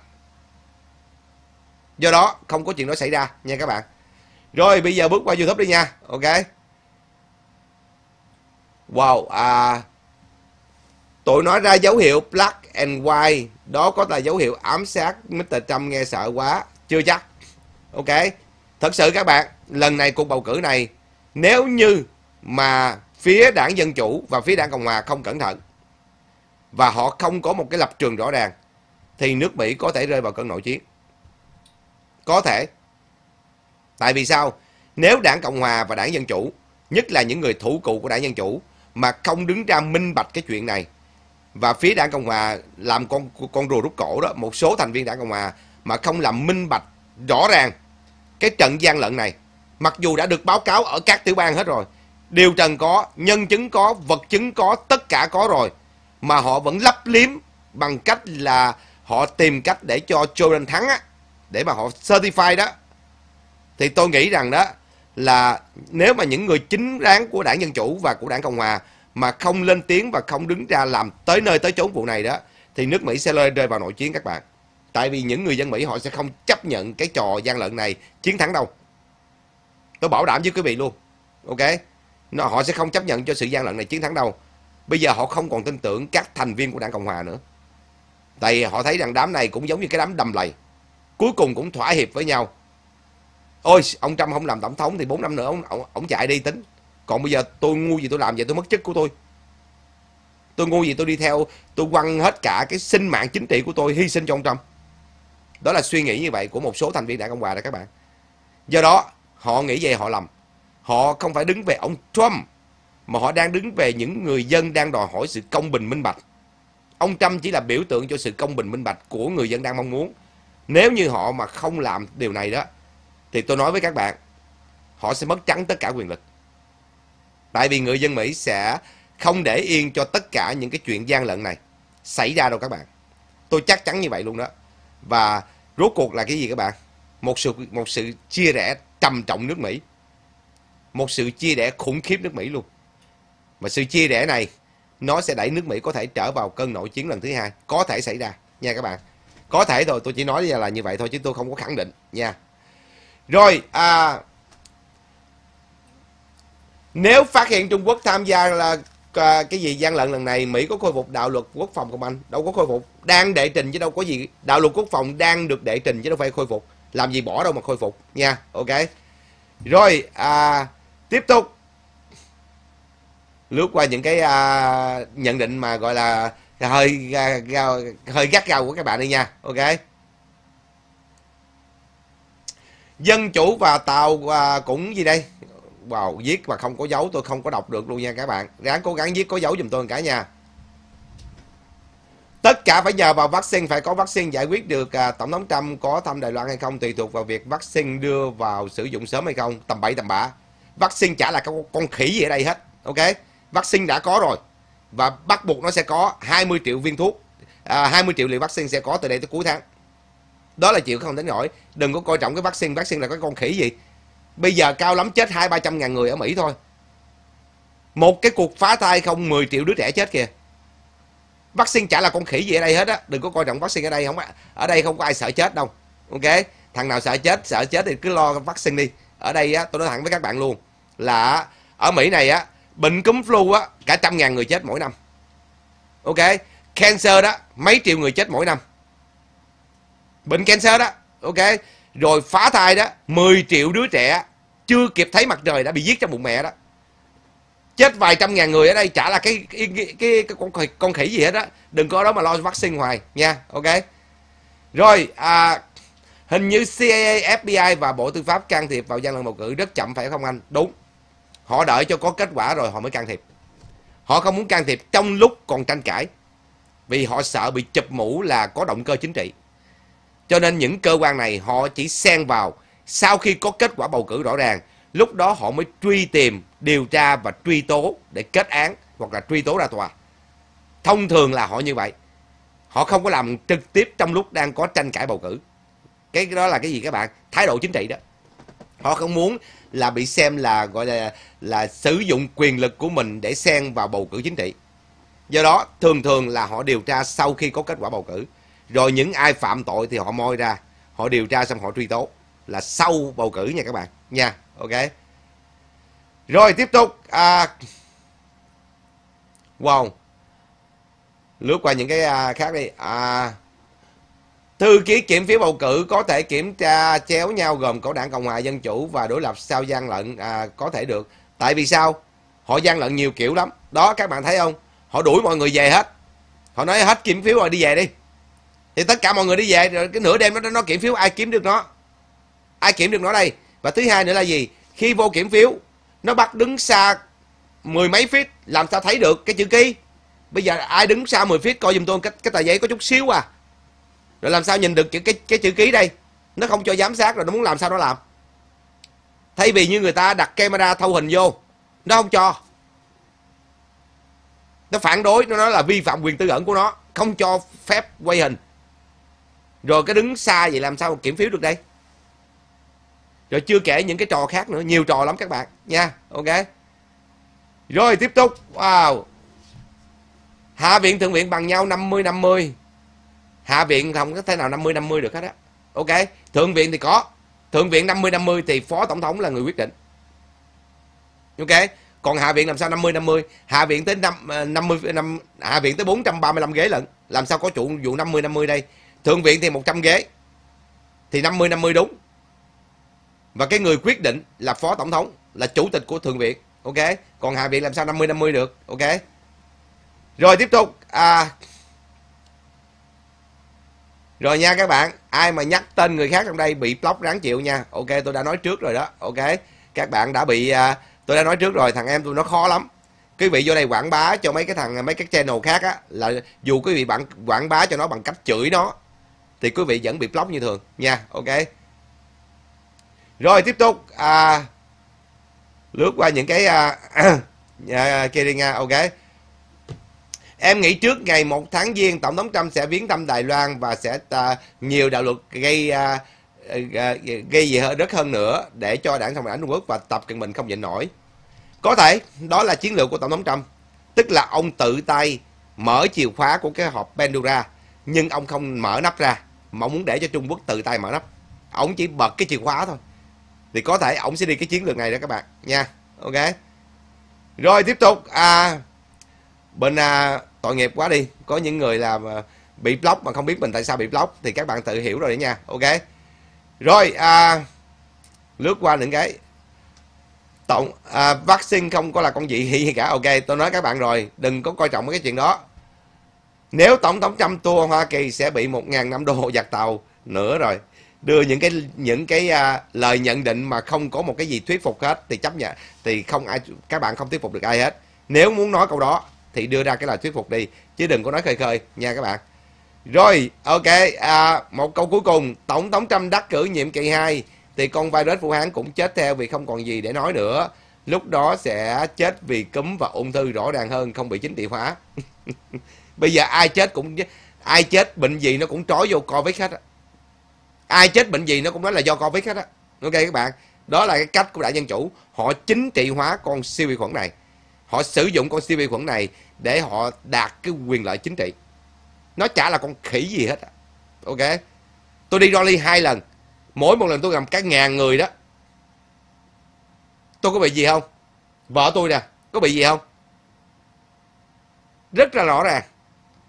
S1: Do đó không có chuyện đó xảy ra nha các bạn. Rồi bây giờ bước qua YouTube đi nha. Ok. Wow, à tụi nó ra dấu hiệu black and white đó có là dấu hiệu ám sát Mr. Trump nghe sợ quá chưa chắc ok thật sự các bạn lần này cuộc bầu cử này nếu như mà phía đảng Dân Chủ và phía đảng Cộng Hòa không cẩn thận và họ không có một cái lập trường rõ ràng thì nước Mỹ có thể rơi vào cơn nội chiến có thể tại vì sao nếu đảng Cộng Hòa và đảng Dân Chủ nhất là những người thủ cụ của đảng Dân Chủ mà không đứng ra minh bạch cái chuyện này và phía đảng cộng hòa làm con con rùa rút cổ đó một số thành viên đảng cộng hòa mà không làm minh bạch rõ ràng cái trận gian lận này mặc dù đã được báo cáo ở các tiểu bang hết rồi điều trần có nhân chứng có vật chứng có tất cả có rồi mà họ vẫn lấp liếm bằng cách là họ tìm cách để cho Jordan thắng á để mà họ certify đó thì tôi nghĩ rằng đó là nếu mà những người chính đáng của đảng dân chủ và của đảng cộng hòa mà không lên tiếng và không đứng ra làm tới nơi tới chốn vụ này đó thì nước Mỹ sẽ rơi vào nội chiến các bạn. Tại vì những người dân Mỹ họ sẽ không chấp nhận cái trò gian lận này chiến thắng đâu. Tôi bảo đảm với quý vị luôn. Ok? Nó họ sẽ không chấp nhận cho sự gian lận này chiến thắng đâu. Bây giờ họ không còn tin tưởng các thành viên của Đảng Cộng hòa nữa. Tại họ thấy rằng đám này cũng giống như cái đám đầm lầy. Cuối cùng cũng thỏa hiệp với nhau. Ôi, ông Trump không làm tổng thống thì 4 năm nữa ông, ông, ông chạy đi tính còn bây giờ tôi ngu gì tôi làm vậy tôi mất chức của tôi tôi ngu gì tôi đi theo tôi quăng hết cả cái sinh mạng chính trị của tôi hy sinh cho ông Trump đó là suy nghĩ như vậy của một số thành viên đảng Cộng hòa đó các bạn do đó họ nghĩ về họ lầm họ không phải đứng về ông Trump mà họ đang đứng về những người dân đang đòi hỏi sự công bình minh bạch ông Trump chỉ là biểu tượng cho sự công bình minh bạch của người dân đang mong muốn nếu như họ mà không làm điều này đó thì tôi nói với các bạn họ sẽ mất trắng tất cả quyền lực Tại vì người dân Mỹ sẽ không để yên cho tất cả những cái chuyện gian lận này xảy ra đâu các bạn. Tôi chắc chắn như vậy luôn đó. Và rốt cuộc là cái gì các bạn? Một sự một sự chia rẽ trầm trọng nước Mỹ. Một sự chia rẽ khủng khiếp nước Mỹ luôn. Mà sự chia rẽ này nó sẽ đẩy nước Mỹ có thể trở vào cơn nội chiến lần thứ hai, có thể xảy ra nha các bạn. Có thể thôi, tôi chỉ nói là như vậy thôi chứ tôi không có khẳng định nha. Rồi à nếu phát hiện Trung Quốc tham gia là à, cái gì gian lận lần này Mỹ có khôi phục đạo luật quốc phòng không anh? Đâu có khôi phục. Đang đệ trình chứ đâu có gì. Đạo luật quốc phòng đang được đệ trình chứ đâu phải khôi phục. Làm gì bỏ đâu mà khôi phục nha. Ok. Rồi à, tiếp tục lướt qua những cái à, nhận định mà gọi là hơi à, gào, hơi gắt gao của các bạn đi nha. Ok. Dân chủ và tàu à, cũng gì đây? wow, viết mà không có dấu tôi không có đọc được luôn nha các bạn ráng cố gắng viết có dấu dùm tôi cả nha tất cả phải nhờ vào vaccine phải có vaccine giải quyết được à, tổng thống trump có thăm đài loan hay không tùy thuộc vào việc vaccine đưa vào sử dụng sớm hay không tầm bậy tầm bạ vaccine chả là con, con khỉ gì ở đây hết ok vaccine đã có rồi và bắt buộc nó sẽ có 20 triệu viên thuốc à, 20 triệu liều vaccine sẽ có từ đây tới cuối tháng đó là chịu không đánh nổi đừng có coi trọng cái vaccine vaccine là cái con khỉ gì Bây giờ cao lắm chết hai ba trăm ngàn người ở Mỹ thôi. Một cái cuộc phá thai không 10 triệu đứa trẻ chết kìa. Vaccine chả là con khỉ gì ở đây hết á. Đừng có coi trọng vaccine ở đây. không Ở đây không có ai sợ chết đâu. Ok. Thằng nào sợ chết, sợ chết thì cứ lo vaccine đi. Ở đây á, tôi nói thẳng với các bạn luôn. Là ở Mỹ này á, bệnh cúm flu á, cả trăm ngàn người chết mỗi năm. Ok. Cancer đó, mấy triệu người chết mỗi năm. Bệnh cancer đó. Ok. Rồi phá thai đó, 10 triệu đứa trẻ chưa kịp thấy mặt trời đã bị giết trong bụng mẹ đó chết vài trăm ngàn người ở đây chả là cái cái, cái, cái con, con khỉ gì hết đó đừng có đó mà lo vaccine hoài nha ok rồi à, hình như CIA FBI và Bộ Tư pháp can thiệp vào gian lận bầu cử rất chậm phải không anh đúng họ đợi cho có kết quả rồi họ mới can thiệp họ không muốn can thiệp trong lúc còn tranh cãi vì họ sợ bị chụp mũ là có động cơ chính trị cho nên những cơ quan này họ chỉ xen vào sau khi có kết quả bầu cử rõ ràng lúc đó họ mới truy tìm điều tra và truy tố để kết án hoặc là truy tố ra tòa thông thường là họ như vậy họ không có làm trực tiếp trong lúc đang có tranh cãi bầu cử cái đó là cái gì các bạn thái độ chính trị đó họ không muốn là bị xem là gọi là là sử dụng quyền lực của mình để xen vào bầu cử chính trị do đó thường thường là họ điều tra sau khi có kết quả bầu cử rồi những ai phạm tội thì họ moi ra họ điều tra xong họ truy tố là sau bầu cử nha các bạn nha ok rồi tiếp tục à, wow lướt qua những cái à, khác đi à, thư ký kiểm phiếu bầu cử có thể kiểm tra chéo nhau gồm cổ đảng cộng hòa dân chủ và đối lập sao gian lận à, có thể được tại vì sao họ gian lận nhiều kiểu lắm đó các bạn thấy không họ đuổi mọi người về hết họ nói hết kiểm phiếu rồi đi về đi thì tất cả mọi người đi về rồi cái nửa đêm nó nó kiểm phiếu ai kiếm được nó ai kiểm được nó đây và thứ hai nữa là gì khi vô kiểm phiếu nó bắt đứng xa mười mấy feet làm sao thấy được cái chữ ký bây giờ ai đứng xa mười feet coi dùm tôi cái, cái tờ giấy có chút xíu à rồi làm sao nhìn được chữ cái cái chữ ký đây nó không cho giám sát rồi nó muốn làm sao nó làm thay vì như người ta đặt camera thâu hình vô nó không cho nó phản đối nó nói là vi phạm quyền tư ẩn của nó không cho phép quay hình rồi cái đứng xa vậy làm sao kiểm phiếu được đây rồi chưa kể những cái trò khác nữa nhiều trò lắm các bạn nha ok rồi tiếp tục wow hạ viện thượng viện bằng nhau 50 50 hạ viện không có thể nào 50 50 được hết á ok thượng viện thì có thượng viện 50 50 thì phó tổng thống là người quyết định ok còn hạ viện làm sao 50 50 hạ viện tới 5 50 5 hạ viện tới 435 ghế lận làm sao có chủ vụ 50 50 đây thượng viện thì 100 ghế thì 50 50 đúng và cái người quyết định là phó tổng thống, là chủ tịch của thượng viện, ok? Còn hạ viện làm sao 50 50 được, ok? Rồi tiếp tục à rồi nha các bạn, ai mà nhắc tên người khác trong đây bị block ráng chịu nha. Ok, tôi đã nói trước rồi đó. Ok, các bạn đã bị à, tôi đã nói trước rồi, thằng em tôi nó khó lắm. Quý vị vô đây quảng bá cho mấy cái thằng mấy cái channel khác á là dù quý vị bạn quảng bá cho nó bằng cách chửi nó thì quý vị vẫn bị block như thường nha. Ok rồi tiếp tục à, lướt qua những cái à, à, Keringa ok Em nghĩ trước ngày 1 tháng Giêng, Tổng thống Trump sẽ viếng thăm Đài Loan và sẽ à, nhiều đạo luật gây à, à gây gì hơn rất hơn nữa để cho đảng Cộng sản Trung Quốc và Tập Cận Bình không nhịn nổi. Có thể đó là chiến lược của Tổng thống Trump, tức là ông tự tay mở chìa khóa của cái hộp Pandora nhưng ông không mở nắp ra mà ông muốn để cho Trung Quốc tự tay mở nắp. Ông chỉ bật cái chìa khóa thôi thì có thể ổng sẽ đi cái chiến lược này đó các bạn nha ok rồi tiếp tục à, bên à, tội nghiệp quá đi có những người làm à, bị block mà không biết mình tại sao bị block thì các bạn tự hiểu rồi đấy nha ok rồi à, lướt qua những cái tổng à, vaccine không có là con gì gì cả ok tôi nói các bạn rồi đừng có coi trọng cái chuyện đó nếu tổng thống Trump tua Hoa Kỳ sẽ bị 1.000 năm đô giặt tàu nữa rồi đưa những cái những cái à, lời nhận định mà không có một cái gì thuyết phục hết thì chấp nhận thì không ai các bạn không thuyết phục được ai hết nếu muốn nói câu đó thì đưa ra cái lời thuyết phục đi chứ đừng có nói khơi khơi nha các bạn rồi ok à, một câu cuối cùng tổng thống trump đắc cử nhiệm kỳ 2 thì con virus vũ hán cũng chết theo vì không còn gì để nói nữa lúc đó sẽ chết vì cúm và ung thư rõ ràng hơn không bị chính trị hóa bây giờ ai chết cũng ai chết bệnh gì nó cũng trói vô với khách ai chết bệnh gì nó cũng nói là do covid hết á ok các bạn đó là cái cách của đại dân chủ họ chính trị hóa con siêu vi khuẩn này họ sử dụng con siêu vi khuẩn này để họ đạt cái quyền lợi chính trị nó chả là con khỉ gì hết ok tôi đi rally hai lần mỗi một lần tôi gặp cả ngàn người đó tôi có bị gì không vợ tôi nè có bị gì không rất là rõ ràng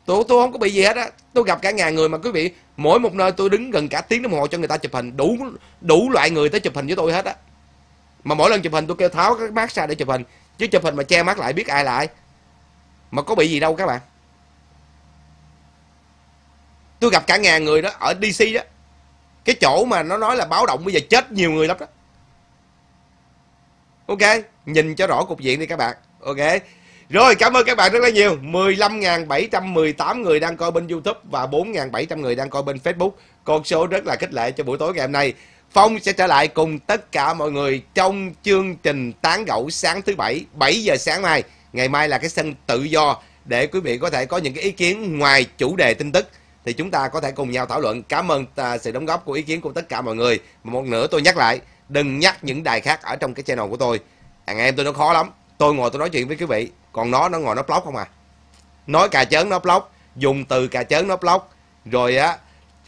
S1: tôi tôi không có bị gì hết á tôi gặp cả ngàn người mà quý vị mỗi một nơi tôi đứng gần cả tiếng đồng hồ cho người ta chụp hình đủ đủ loại người tới chụp hình với tôi hết á mà mỗi lần chụp hình tôi kêu tháo cái mát ra để chụp hình chứ chụp hình mà che mắt lại biết ai lại mà có bị gì đâu các bạn tôi gặp cả ngàn người đó ở dc đó cái chỗ mà nó nói là báo động bây giờ chết nhiều người lắm đó ok nhìn cho rõ cục diện đi các bạn ok rồi cảm ơn các bạn rất là nhiều 15.718 người đang coi bên Youtube Và 4.700 người đang coi bên Facebook Con số rất là khích lệ cho buổi tối ngày hôm nay Phong sẽ trở lại cùng tất cả mọi người Trong chương trình Tán Gẫu sáng thứ bảy 7 giờ sáng mai Ngày mai là cái sân tự do Để quý vị có thể có những cái ý kiến ngoài chủ đề tin tức Thì chúng ta có thể cùng nhau thảo luận Cảm ơn à, sự đóng góp của ý kiến của tất cả mọi người một nửa tôi nhắc lại Đừng nhắc những đài khác ở trong cái channel của tôi Anh em tôi nó khó lắm Tôi ngồi tôi nói chuyện với quý vị còn nó nó ngồi nó block không à nói cà chớn nó block dùng từ cà chớn nó block rồi á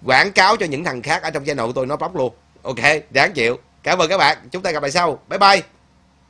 S1: quảng cáo cho những thằng khác ở trong channel của tôi nó block luôn ok đáng chịu cảm ơn các bạn chúng ta gặp lại sau bye bye